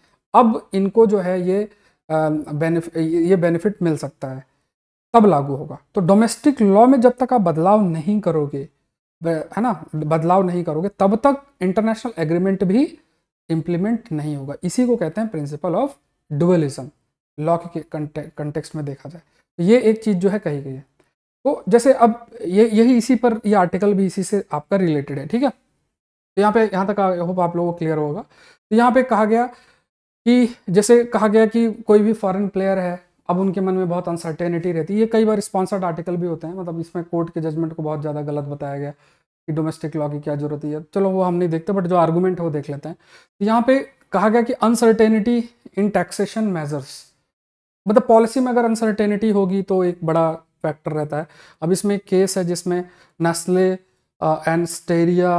अब इनको जो है ये बेनिफिट ये बेनिफिट मिल सकता है तब लागू होगा तो डोमेस्टिक लॉ में जब तक आप बदलाव नहीं करोगे है ना बदलाव नहीं करोगे तब तक इंटरनेशनल एग्रीमेंट भी इम्प्लीमेंट नहीं होगा इसी को कहते हैं प्रिंसिपल ऑफ डुअलिज्म लॉ के कंटेक्स्ट में देखा जाए तो ये एक चीज़ जो है कही गई है तो जैसे अब ये यही इसी पर ये आर्टिकल भी इसी से आपका रिलेटेड है ठीक है तो यहाँ पे यहाँ तक आई होप आप लोगों को क्लियर होगा तो यहाँ पे कहा गया कि जैसे कहा गया कि कोई भी फॉरेन प्लेयर है अब उनके मन में बहुत अनसर्टेनिटी रहती है ये कई बार स्पॉन्सर्ड आर्टिकल भी होते हैं मतलब इसमें कोर्ट के जजमेंट को बहुत ज़्यादा गलत बताया गया कि डोमेस्टिक लॉ की क्या जरूरत है चलो वो हम नहीं देखते बट जो आर्गूमेंट है वो देख लेते हैं तो यहाँ पे कहा गया कि अनसर्टेनिटी इन टैक्सेशन मेजर्स मतलब पॉलिसी में अगर अनसर्टेनिटी होगी तो एक बड़ा फैक्टर रहता है अब इसमें केस है जिसमें Nestle and Steria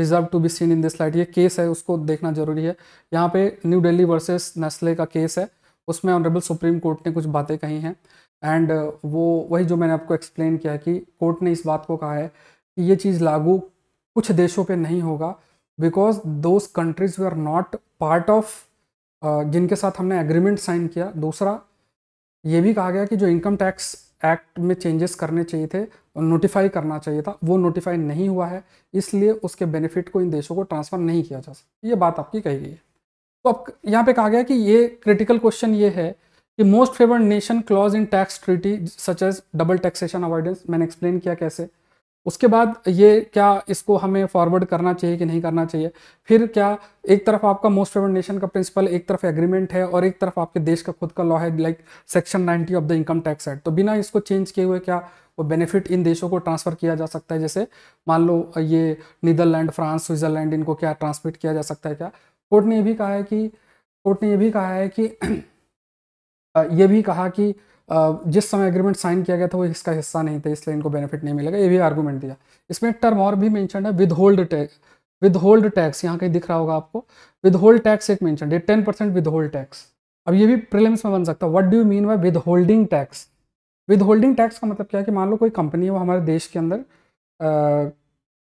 deserve to be seen in this light ये केस है उसको देखना जरूरी है यहाँ पे न्यू डेली वर्सेस नेस्ले का केस है उसमें ऑनरेबल सुप्रीम कोर्ट ने कुछ बातें कही हैं एंड uh, वो वही जो मैंने आपको एक्सप्लेन किया कि कोर्ट ने इस बात को कहा है कि ये चीज़ लागू कुछ देशों पे नहीं होगा because those countries they are not part of जिनके साथ हमने एग्रीमेंट साइन किया दूसरा ये भी कहा गया कि जो इनकम टैक्स एक्ट में चेंजेस करने चाहिए थे और नोटिफाई करना चाहिए था वो नोटिफाई नहीं हुआ है इसलिए उसके बेनिफिट को इन देशों को ट्रांसफ़र नहीं किया जा सकता ये बात आपकी कही गई है तो अब यहाँ पे कहा गया कि ये क्रिटिकल क्वेश्चन ये है कि most favoured nation clause in tax treaty such as double taxation avoidance मैंने एक्सप्लेन किया कैसे उसके बाद ये क्या इसको हमें फॉरवर्ड करना चाहिए कि नहीं करना चाहिए फिर क्या एक तरफ आपका मोस्ट फेवर्ड नेशन का प्रिंसिपल एक तरफ एग्रीमेंट है और एक तरफ आपके देश का खुद का लॉ है like section ninety of the income tax act तो बिना इसको चेंज किए हुए क्या वो बेनिफिट इन देशों को ट्रांसफ़र किया जा सकता है जैसे मान लो ये नीदरलैंड फ्रांस स्विट्ज़रलैंड इनको क्या ट्रांसमिट किया जा सकता है क्या कोर्ट ने यह भी कहा है कि कोर्ट ने यह भी कहा है कि यह भी कहा कि जिस समय एग्रीमेंट साइन किया गया था वो इसका हिस्सा नहीं था इसलिए इनको बेनिफिट नहीं मिलेगा ये भी आर्गूमेंट दिया इसमें टर्म और भी मैंशन है withhold tax withhold tax यहाँ कहीं दिख रहा होगा आपको विद होल्ड टैक्स एक मैंशन है ten percent withhold tax अब ये भी प्रिलिम्स में बन सकता है what do you mean by withholding tax withholding tax का मतलब क्या है कि मान लो कोई कंपनी है वो हमारे देश के अंदर आ,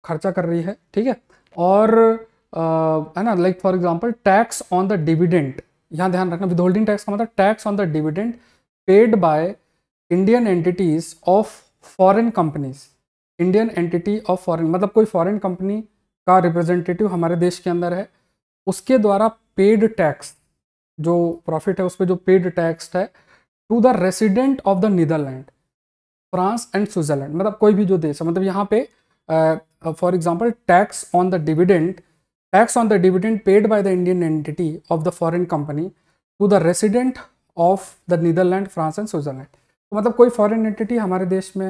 खर्चा कर रही है ठीक है और Uh, है ना like for example tax on the dividend यहाँ ध्यान रखना विद होल्डिंग टैक्स का मतलब tax on the dividend paid by Indian entities of foreign companies Indian entity of foreign मतलब कोई फॉरेन कंपनी का रिप्रेजेंटेटिव हमारे देश के अंदर है उसके द्वारा पेड टैक्स जो प्रॉफिट है उस पर जो पेड टैक्स है to the resident of the Netherland France and Switzerland मतलब कोई भी जो देश है मतलब यहाँ पे for example tax on the dividend tax on the dividend paid by the Indian entity of the foreign company to the resident of the Netherland France and Switzerland तो मतलब कोई फॉरेन एंटिटी हमारे देश में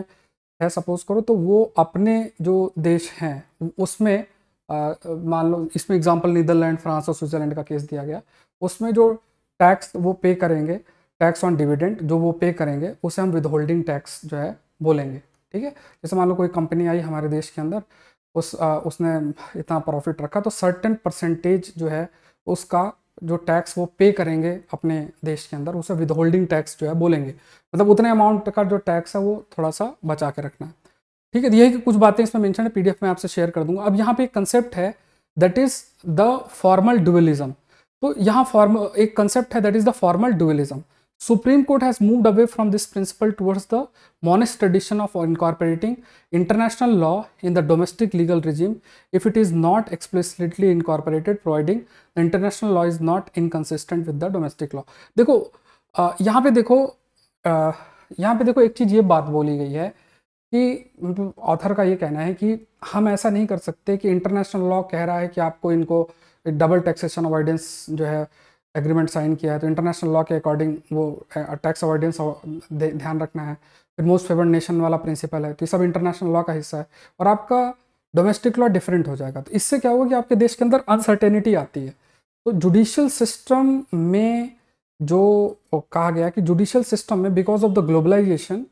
है सपोज करो तो वो अपने जो देश हैं उसमें मान लो इसमें एग्जांपल नीदरलैंड फ्रांस और स्विट्जरलैंड का केस दिया गया उसमें जो टैक्स वो पे करेंगे टैक्स ऑन डिविडेंड जो वो पे करेंगे उसे हम विदहोल्डिंग टैक्स जो है बोलेंगे ठीक है जैसे मान लो कोई कंपनी आई हमारे देश के अंदर उस आ, उसने इतना प्रॉफिट रखा तो सर्टेन परसेंटेज जो है उसका जो टैक्स वो पे करेंगे अपने देश के अंदर उसे विदहोल्डिंग टैक्स जो है बोलेंगे मतलब उतने अमाउंट का जो टैक्स है वो थोड़ा सा बचा के रखना है ठीक है तो यही कि कुछ बातें इसमें मैंशन है एफ में आपसे शेयर कर दूंगा अब यहाँ पे एक कंसेप्ट है that is the formal dualism तो यहाँ फॉर्म एक कंसेप्ट है that is the formal dualism Supreme Court has moved away from this principle towards the monist tradition of incorporating international law in the domestic legal regime if it is not explicitly incorporated providing the international law is not inconsistent with the domestic law. देखो आ, यहाँ पे देखो आ, यहाँ पे देखो एक चीज़ ये बात बोली गई है कि ऑथर का ये कहना है कि हम ऐसा नहीं कर सकते कि इंटरनेशनल लॉ कह रहा है कि आपको इनको डबल टैक्सेशन अवॉइडेंस जो है एग्रीमेंट साइन किया है तो इंटरनेशनल लॉ के अकॉर्डिंग वो टैक्स अवॉइडेंस ध्यान रखना है फिर मोस्ट फेवर्ड नेशन वाला प्रिंसिपल है तो ये सब इंटरनेशनल लॉ का हिस्सा है और आपका डोमेस्टिक लॉ डिफरेंट हो जाएगा तो इससे क्या होगा कि आपके देश के अंदर अनसर्टेनिटी आती है तो जुडिशल सिस्टम में जो कहा गया कि जुडिशल सिस्टम में बिकॉज ऑफ द ग्लोबलाइजेशन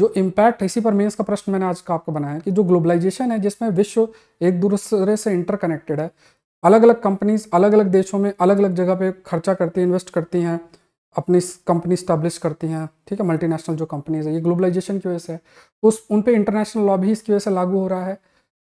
जो इम्पैक्ट इसी पर मेन्स का प्रश्न मैंने आज का आपको बनाया कि जो ग्लोबलाइजेशन है जिसमें विश्व एक दूसरे से इंटरकनेक्टेड है अलग अलग कंपनीज अलग अलग देशों में अलग अलग जगह पे खर्चा करती हैं इन्वेस्ट करती हैं अपनी कंपनी स्टैब्लिश करती हैं ठीक है मल्टीनेशनल जो कंपनीज है ये ग्लोबलाइजेशन की वजह से तो उस उन पर इंटरनेशनल लॉ भी इसकी वजह से लागू हो रहा है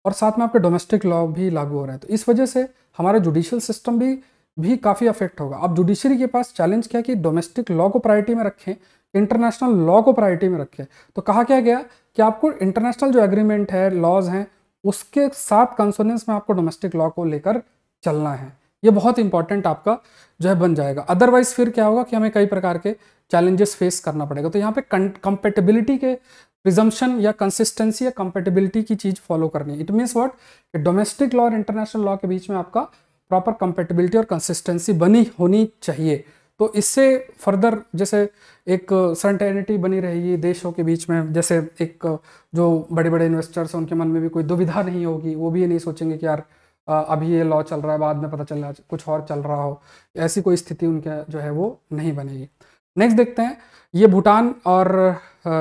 और साथ में आपके डोमेस्टिक लॉ भी लागू हो रहा है तो इस वजह से हमारा जुडिशियल सिस्टम भी भी काफ़ी अफेक्ट होगा अब जुडिशरी के पास चैलेंज क्या कि डोमेस्टिक लॉ को प्रायोरिटी में रखें इंटरनेशनल लॉ को प्रायोरिटी में रखें तो कहा क्या गया कि आपको इंटरनेशनल जो एग्रीमेंट है लॉज हैं उसके साथ कंसोनेंस में आपको डोमेस्टिक लॉ को लेकर चलना है ये बहुत इंपॉर्टेंट आपका जो है बन जाएगा अदरवाइज फिर क्या होगा कि हमें कई प्रकार के चैलेंजेस फेस करना पड़ेगा तो यहाँ पे कंपेटेबिलिटी के प्रिजम्पन या कंसिस्टेंसी या कंपेटेबिलिटी की चीज़ फॉलो करनी है इट मीन्स वॉट कि डोमेस्टिक लॉ और इंटरनेशनल लॉ के बीच में आपका प्रॉपर कंपेटेबिलिटी और कंसिस्टेंसी बनी होनी चाहिए तो इससे फर्दर जैसे एक सर्टेनिटी बनी रहेगी देशों के बीच में जैसे एक जो बड़े बड़े इन्वेस्टर्स हैं उनके मन में भी कोई दुविधा नहीं होगी वो भी ये नहीं सोचेंगे कि यार अभी ये लॉ चल रहा है बाद में पता चल रहा है कुछ और चल रहा हो ऐसी कोई स्थिति उनके जो है वो नहीं बनेगी नेक्स्ट देखते हैं ये भूटान और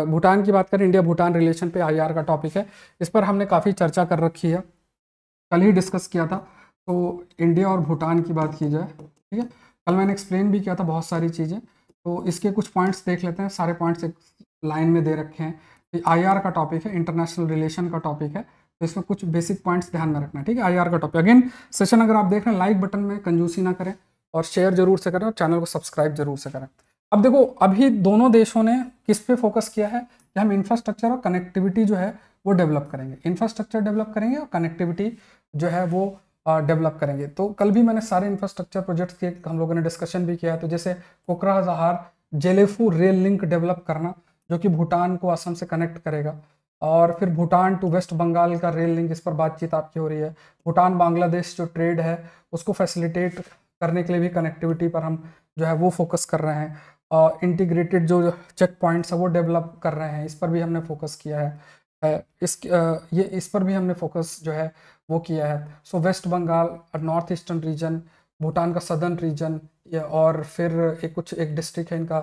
भूटान की बात करें इंडिया भूटान रिलेशन पे आईआर का टॉपिक है इस पर हमने काफ़ी चर्चा कर रखी है कल ही डिस्कस किया था तो इंडिया और भूटान की बात की जाए ठीक है कल मैंने एक्सप्लेन भी किया था बहुत सारी चीज़ें तो इसके कुछ पॉइंट्स देख लेते हैं सारे पॉइंट्स एक लाइन में दे रखे हैं आई आर का टॉपिक है इंटरनेशनल रिलेशन का टॉपिक है तो इसमें कुछ बेसिक पॉइंट्स ध्यान में रखना ठीक है आई का टॉपिक अगेन सेशन अगर आप देख रहे हैं लाइक बटन में कंजूसी ना करें और शेयर जरूर से करें और चैनल को सब्सक्राइब जरूर से करें अब देखो अभी दोनों देशों ने किस पे फोकस किया है कि हम इंफ्रास्ट्रक्चर और कनेक्टिविटी जो है वो डेवलप करेंगे इंफ्रास्ट्रक्चर डेवलप करेंगे और कनेक्टिविटी जो है वो डेवलप करेंगे तो कल भी मैंने सारे इंफ्रास्ट्रक्चर प्रोजेक्ट्स के हम लोगों ने डिस्कशन भी किया है तो जैसे Kokrajhar Gelephu rail link develop करना जो कि भूटान को असम से कनेक्ट करेगा और फिर भूटान टू वेस्ट बंगाल का रेल लिंक इस पर बातचीत आपकी हो रही है भूटान बांग्लादेश जो ट्रेड है उसको फैसिलिटेट करने के लिए भी कनेक्टिविटी पर हम जो है वो फोकस कर रहे हैं और इंटीग्रेटेड जो चेक पॉइंट्स है वो डेवलप कर रहे हैं इस पर भी हमने फोकस किया है इस ये इस पर भी हमने फोकस जो है वो किया है सो वेस्ट बंगाल और नॉर्थ ईस्टर्न रीजन भूटान का सदर्न रीजन और फिर एक कुछ एक डिस्ट्रिक्ट है इनका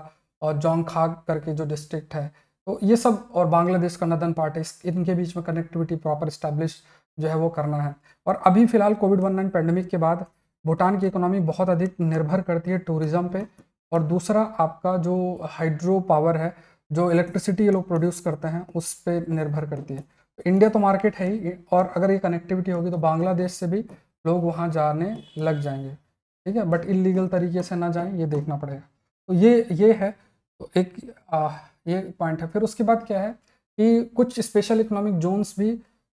और जोंगखाग करके जो डिस्ट्रिक्ट है तो ये सब और बांग्लादेश का नदन पार्ट इनके बीच में कनेक्टिविटी प्रॉपर इस्टेब्लिश जो है वो करना है और अभी फिलहाल कोविड वन नाइन पैंडमिक के बाद भूटान की इकोनॉमी बहुत अधिक निर्भर करती है टूरिज़्म पे और दूसरा आपका जो हाइड्रो पावर है जो इलेक्ट्रिसिटी ये लोग प्रोड्यूस करते हैं उस पर निर्भर करती है इंडिया तो मार्केट है ही और अगर ये कनेक्टिविटी होगी तो बांग्लादेश से भी लोग वहाँ जाने लग जाएंगे ठीक है बट इलीगल तरीके से ना जाएं ये देखना पड़ेगा तो ये ये है तो एक आ, ये पॉइंट है फिर उसके बाद क्या है कि कुछ स्पेशल इकोनॉमिक जोन्स भी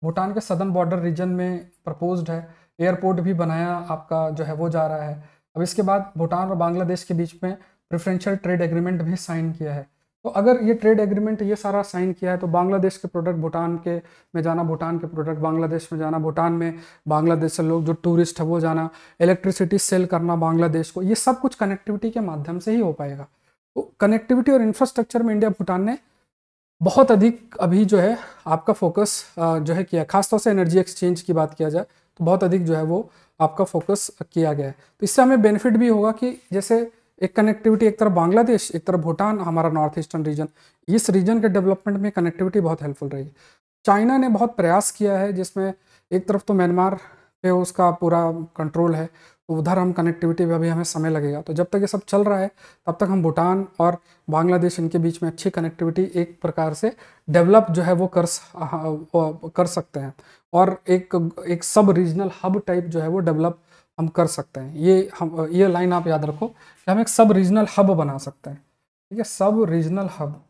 भूटान के सदर्न बॉर्डर रीजन में प्रपोज्ड है एयरपोर्ट भी बनाया आपका जो है वो जा रहा है अब इसके बाद भूटान और बांग्लादेश के बीच में प्रेफरेंशियल ट्रेड एग्रीमेंट भी साइन किया है तो अगर ये ट्रेड एग्रीमेंट ये सारा साइन किया है तो बांग्लादेश के प्रोडक्ट भूटान के में जाना भूटान के प्रोडक्ट बांग्लादेश में जाना भूटान में बांग्लादेश से लोग जो टूरिस्ट है वो जाना इलेक्ट्रिसिटी सेल करना बांग्लादेश को ये सब कुछ कनेक्टिविटी के माध्यम से ही हो पाएगा कनेक्टिविटी तो और इंफ्रास्ट्रक्चर में इंडिया भूटान ने बहुत अधिक अभी जो है आपका फोकस जो है किया खासतौर से एनर्जी एक्सचेंज की बात किया जाए तो बहुत अधिक जो है वो आपका फोकस किया गया है तो इससे हमें बेनिफिट भी होगा कि जैसे एक कनेक्टिविटी एक तरफ बांग्लादेश एक तरफ भूटान हमारा नॉर्थ ईस्टर्न रीजन इस रीजन के डेवलपमेंट में कनेक्टिविटी बहुत हेल्पफुल रही चाइना ने बहुत प्रयास किया है जिसमें एक तरफ तो म्यांमार पे उसका पूरा कंट्रोल है तो उधर हम कनेक्टिविटी में अभी हमें समय लगेगा तो जब तक ये सब चल रहा है तब तक हम भूटान और बांग्लादेश इनके बीच में अच्छी कनेक्टिविटी एक प्रकार से डेवलप जो है वो कर कर सकते हैं और एक एक सब रीजनल हब टाइप जो है वो डेवलप हम कर सकते हैं ये हम ये लाइन आप याद रखो कि हम एक सब रीजनल हब बना सकते हैं ठीक है सब रीजनल हब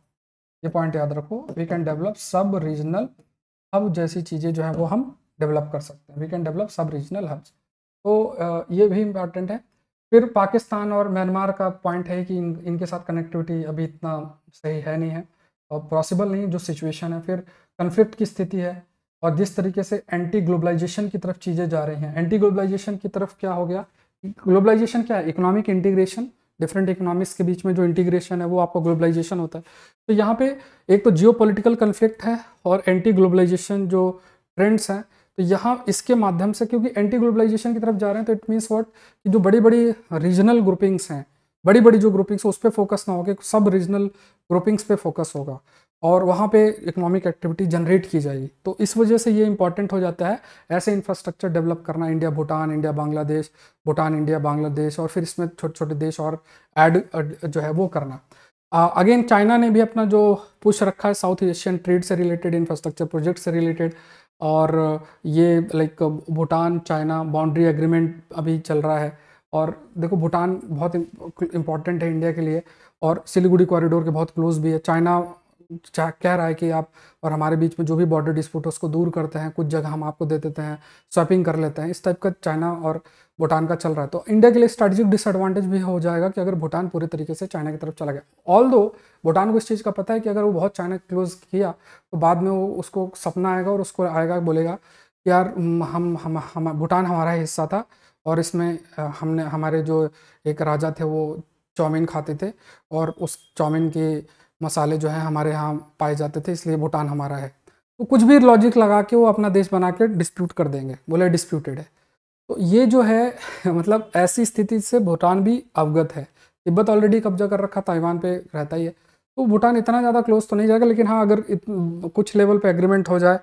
ये पॉइंट याद रखो we can develop sub regional hub जैसी चीज़ें जो है वो हम डेवलप कर सकते हैं we can develop sub regional hubs तो ये भी इम्पॉर्टेंट है फिर पाकिस्तान और म्यांमार का पॉइंट है कि इन इनके साथ कनेक्टिविटी अभी इतना सही है नहीं है और पॉसिबल नहीं जो सिचुएशन है फिर कन्फ्लिक्ट की स्थिति है और जिस तरीके से एंटी ग्लोबलाइजेशन की तरफ चीज़ें जा रही हैं एंटी ग्लोबलाइजेशन की तरफ क्या हो गया ग्लोबलाइजेशन क्या है इकोनॉमिक इंटीग्रेशन डिफरेंट इकोनॉमिक्स के बीच में जो इंटीग्रेशन है वो आपको ग्लोबलाइजेशन होता है तो यहाँ पे एक तो जियो पोलिटिकल कन्फ्लिक्ट है और एंटी ग्लोबलाइजेशन जो ट्रेंड्स हैं तो यहाँ इसके माध्यम से क्योंकि एंटी ग्लोबलाइजेशन की तरफ जा रहे हैं तो इट मीन्स वॉट जो बड़ी बड़ी रीजनल ग्रुपिंग्स हैं बड़ी बड़ी जो ग्रुपिंग्स उस पर फोकस ना होकर सब रीजनल ग्रुपिंग्स पे फोकस होगा और वहाँ पे इकोनॉमिक एक्टिविटी जनरेट की जाएगी तो इस वजह से ये इंपॉर्टेंट हो जाता है ऐसे इंफ्रास्ट्रक्चर डेवलप करना India Bhutan India Bangladesh Bhutan India Bangladesh और फिर इसमें छोटे छोटे देश और ऐड जो है वो करना अगेन चाइना ने भी अपना जो पुश रखा है साउथ एशियन ट्रेड से रिलेटेड इंफ्रास्ट्रक्चर प्रोजेक्ट से रिलेटेड और ये like Bhutan China boundary agreement अभी चल रहा है और देखो भूटान बहुत इम्पॉर्टेंट है इंडिया के लिए और सिलीगुड़ी कॉरिडोर के बहुत क्लोज भी है चाइना कह रहा है कि आप और हमारे बीच में जो भी बॉर्डर डिस्प्यूट है उसको दूर करते हैं कुछ जगह हम आपको दे देते हैं स्वैपिंग कर लेते हैं इस टाइप का चाइना और भूटान का चल रहा है तो इंडिया के लिए स्ट्रैटेजिक डिसएडवांटेज भी हो जाएगा कि अगर भूटान पूरे तरीके से चाइना की तरफ चला गया ऑल दो भूटान को इस चीज़ का पता है कि अगर वो बहुत चाइना क्लोज किया तो बाद में वो उसको सपना आएगा और उसको आएगा बोलेगा यार हम हम हम भूटान हमारा हिस्सा था और इसमें हमने हमारे जो एक राजा थे वो चाउमीन खाते थे और उस चाउमीन के मसाले जो है हमारे यहाँ पाए जाते थे इसलिए भूटान हमारा है तो कुछ भी लॉजिक लगा के वो अपना देश बना के डिस्प्यूट कर देंगे बोले डिस्प्यूटेड है तो ये जो है मतलब ऐसी स्थिति से भूटान भी अवगत है तिब्बत ऑलरेडी कब्जा कर रखा ताइवान पे रहता ही है तो भूटान इतना ज़्यादा क्लोज तो नहीं जाएगा लेकिन हाँ अगर कुछ लेवल पे एग्रीमेंट हो जाए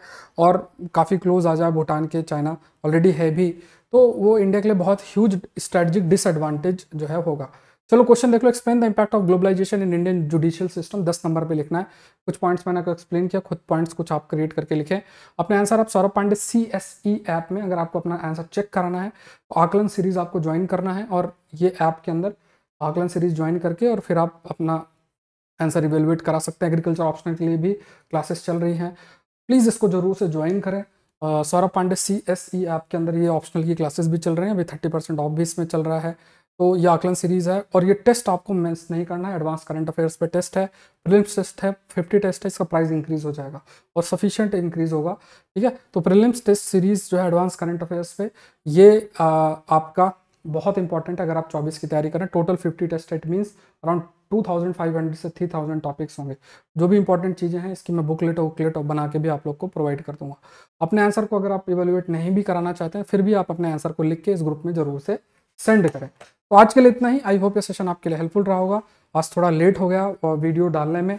और काफ़ी क्लोज आ जाए भूटान के चाइना ऑलरेडी है भी तो वो इंडिया के लिए बहुत ह्यूज स्ट्रेटजिक डिसएडवांटेज जो है होगा चलो क्वेश्चन देख लो explain the impact of globalisation in Indian judicial system दस नंबर पे लिखना है कुछ पॉइंट्स मैंने आपको एक्सप्लेन किया खुद पॉइंट्स कुछ आप क्रिएट करके लिखे अपने आंसर आप Saurabh Pandey C S E app में अगर आपको अपना आंसर चेक कराना है तो आकलन सीरीज आपको ज्वाइन करना है और ये ऐप के अंदर आकलन सीरीज ज्वाइन करके और फिर आप अपना आंसर इवेलुएट करा सकते हैं एग्रीकल्चर ऑप्शन के लिए भी क्लासेस चल रही हैं प्लीज़ इसको जरूर से ज्वाइन करें Saurabh Pandey C S E app के अंदर ये ऑप्शनल की क्लासेस भी चल रही हैं अभी थर्टी परसेंट ऑफ भी इसमें चल रहा है तो ये आकलन सीरीज है और ये टेस्ट आपको मिस नहीं करना है एडवांस करंट अफेयर्स पे टेस्ट है प्रिलिम्स टेस्ट है फिफ्टी टेस्ट है इसका प्राइस इंक्रीज हो जाएगा और सफिशियंट इंक्रीज होगा ठीक है तो प्रिलिम्स टेस्ट सीरीज जो है एडवांस करंट अफेयर्स पे ये आ, आपका बहुत इंपॉर्टेंट है अगर आप 24 की तैयारी करें total 50 test it means around 2500 से 3000 टॉपिक्स होंगे जो भी इंपॉर्टेंट चीज़ें हैं इसकी मैं बुकलेट और बुकलेट बना के भी आप लोग को प्रोवाइड कर दूंगा अपने आंसर को अगर आप इवेल्युएट नहीं भी कराना चाहते हैं फिर भी आप अपने आंसर को लिख के इस ग्रुप में ज़रूर से सेंड करें तो आज के लिए इतना ही आई होप ये सेशन आपके लिए हेल्पफुल रहा होगा आज थोड़ा लेट हो गया वीडियो डालने में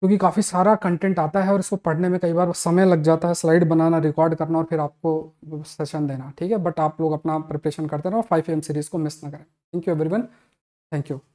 क्योंकि काफ़ी सारा कंटेंट आता है और इसको पढ़ने में कई बार समय लग जाता है स्लाइड बनाना रिकॉर्ड करना और फिर आपको सेशन देना ठीक है बट आप लोग अपना प्रिपरेशन करते रहो फाइव एम सीरीज़ को मिस ना करें thank you everyone thank you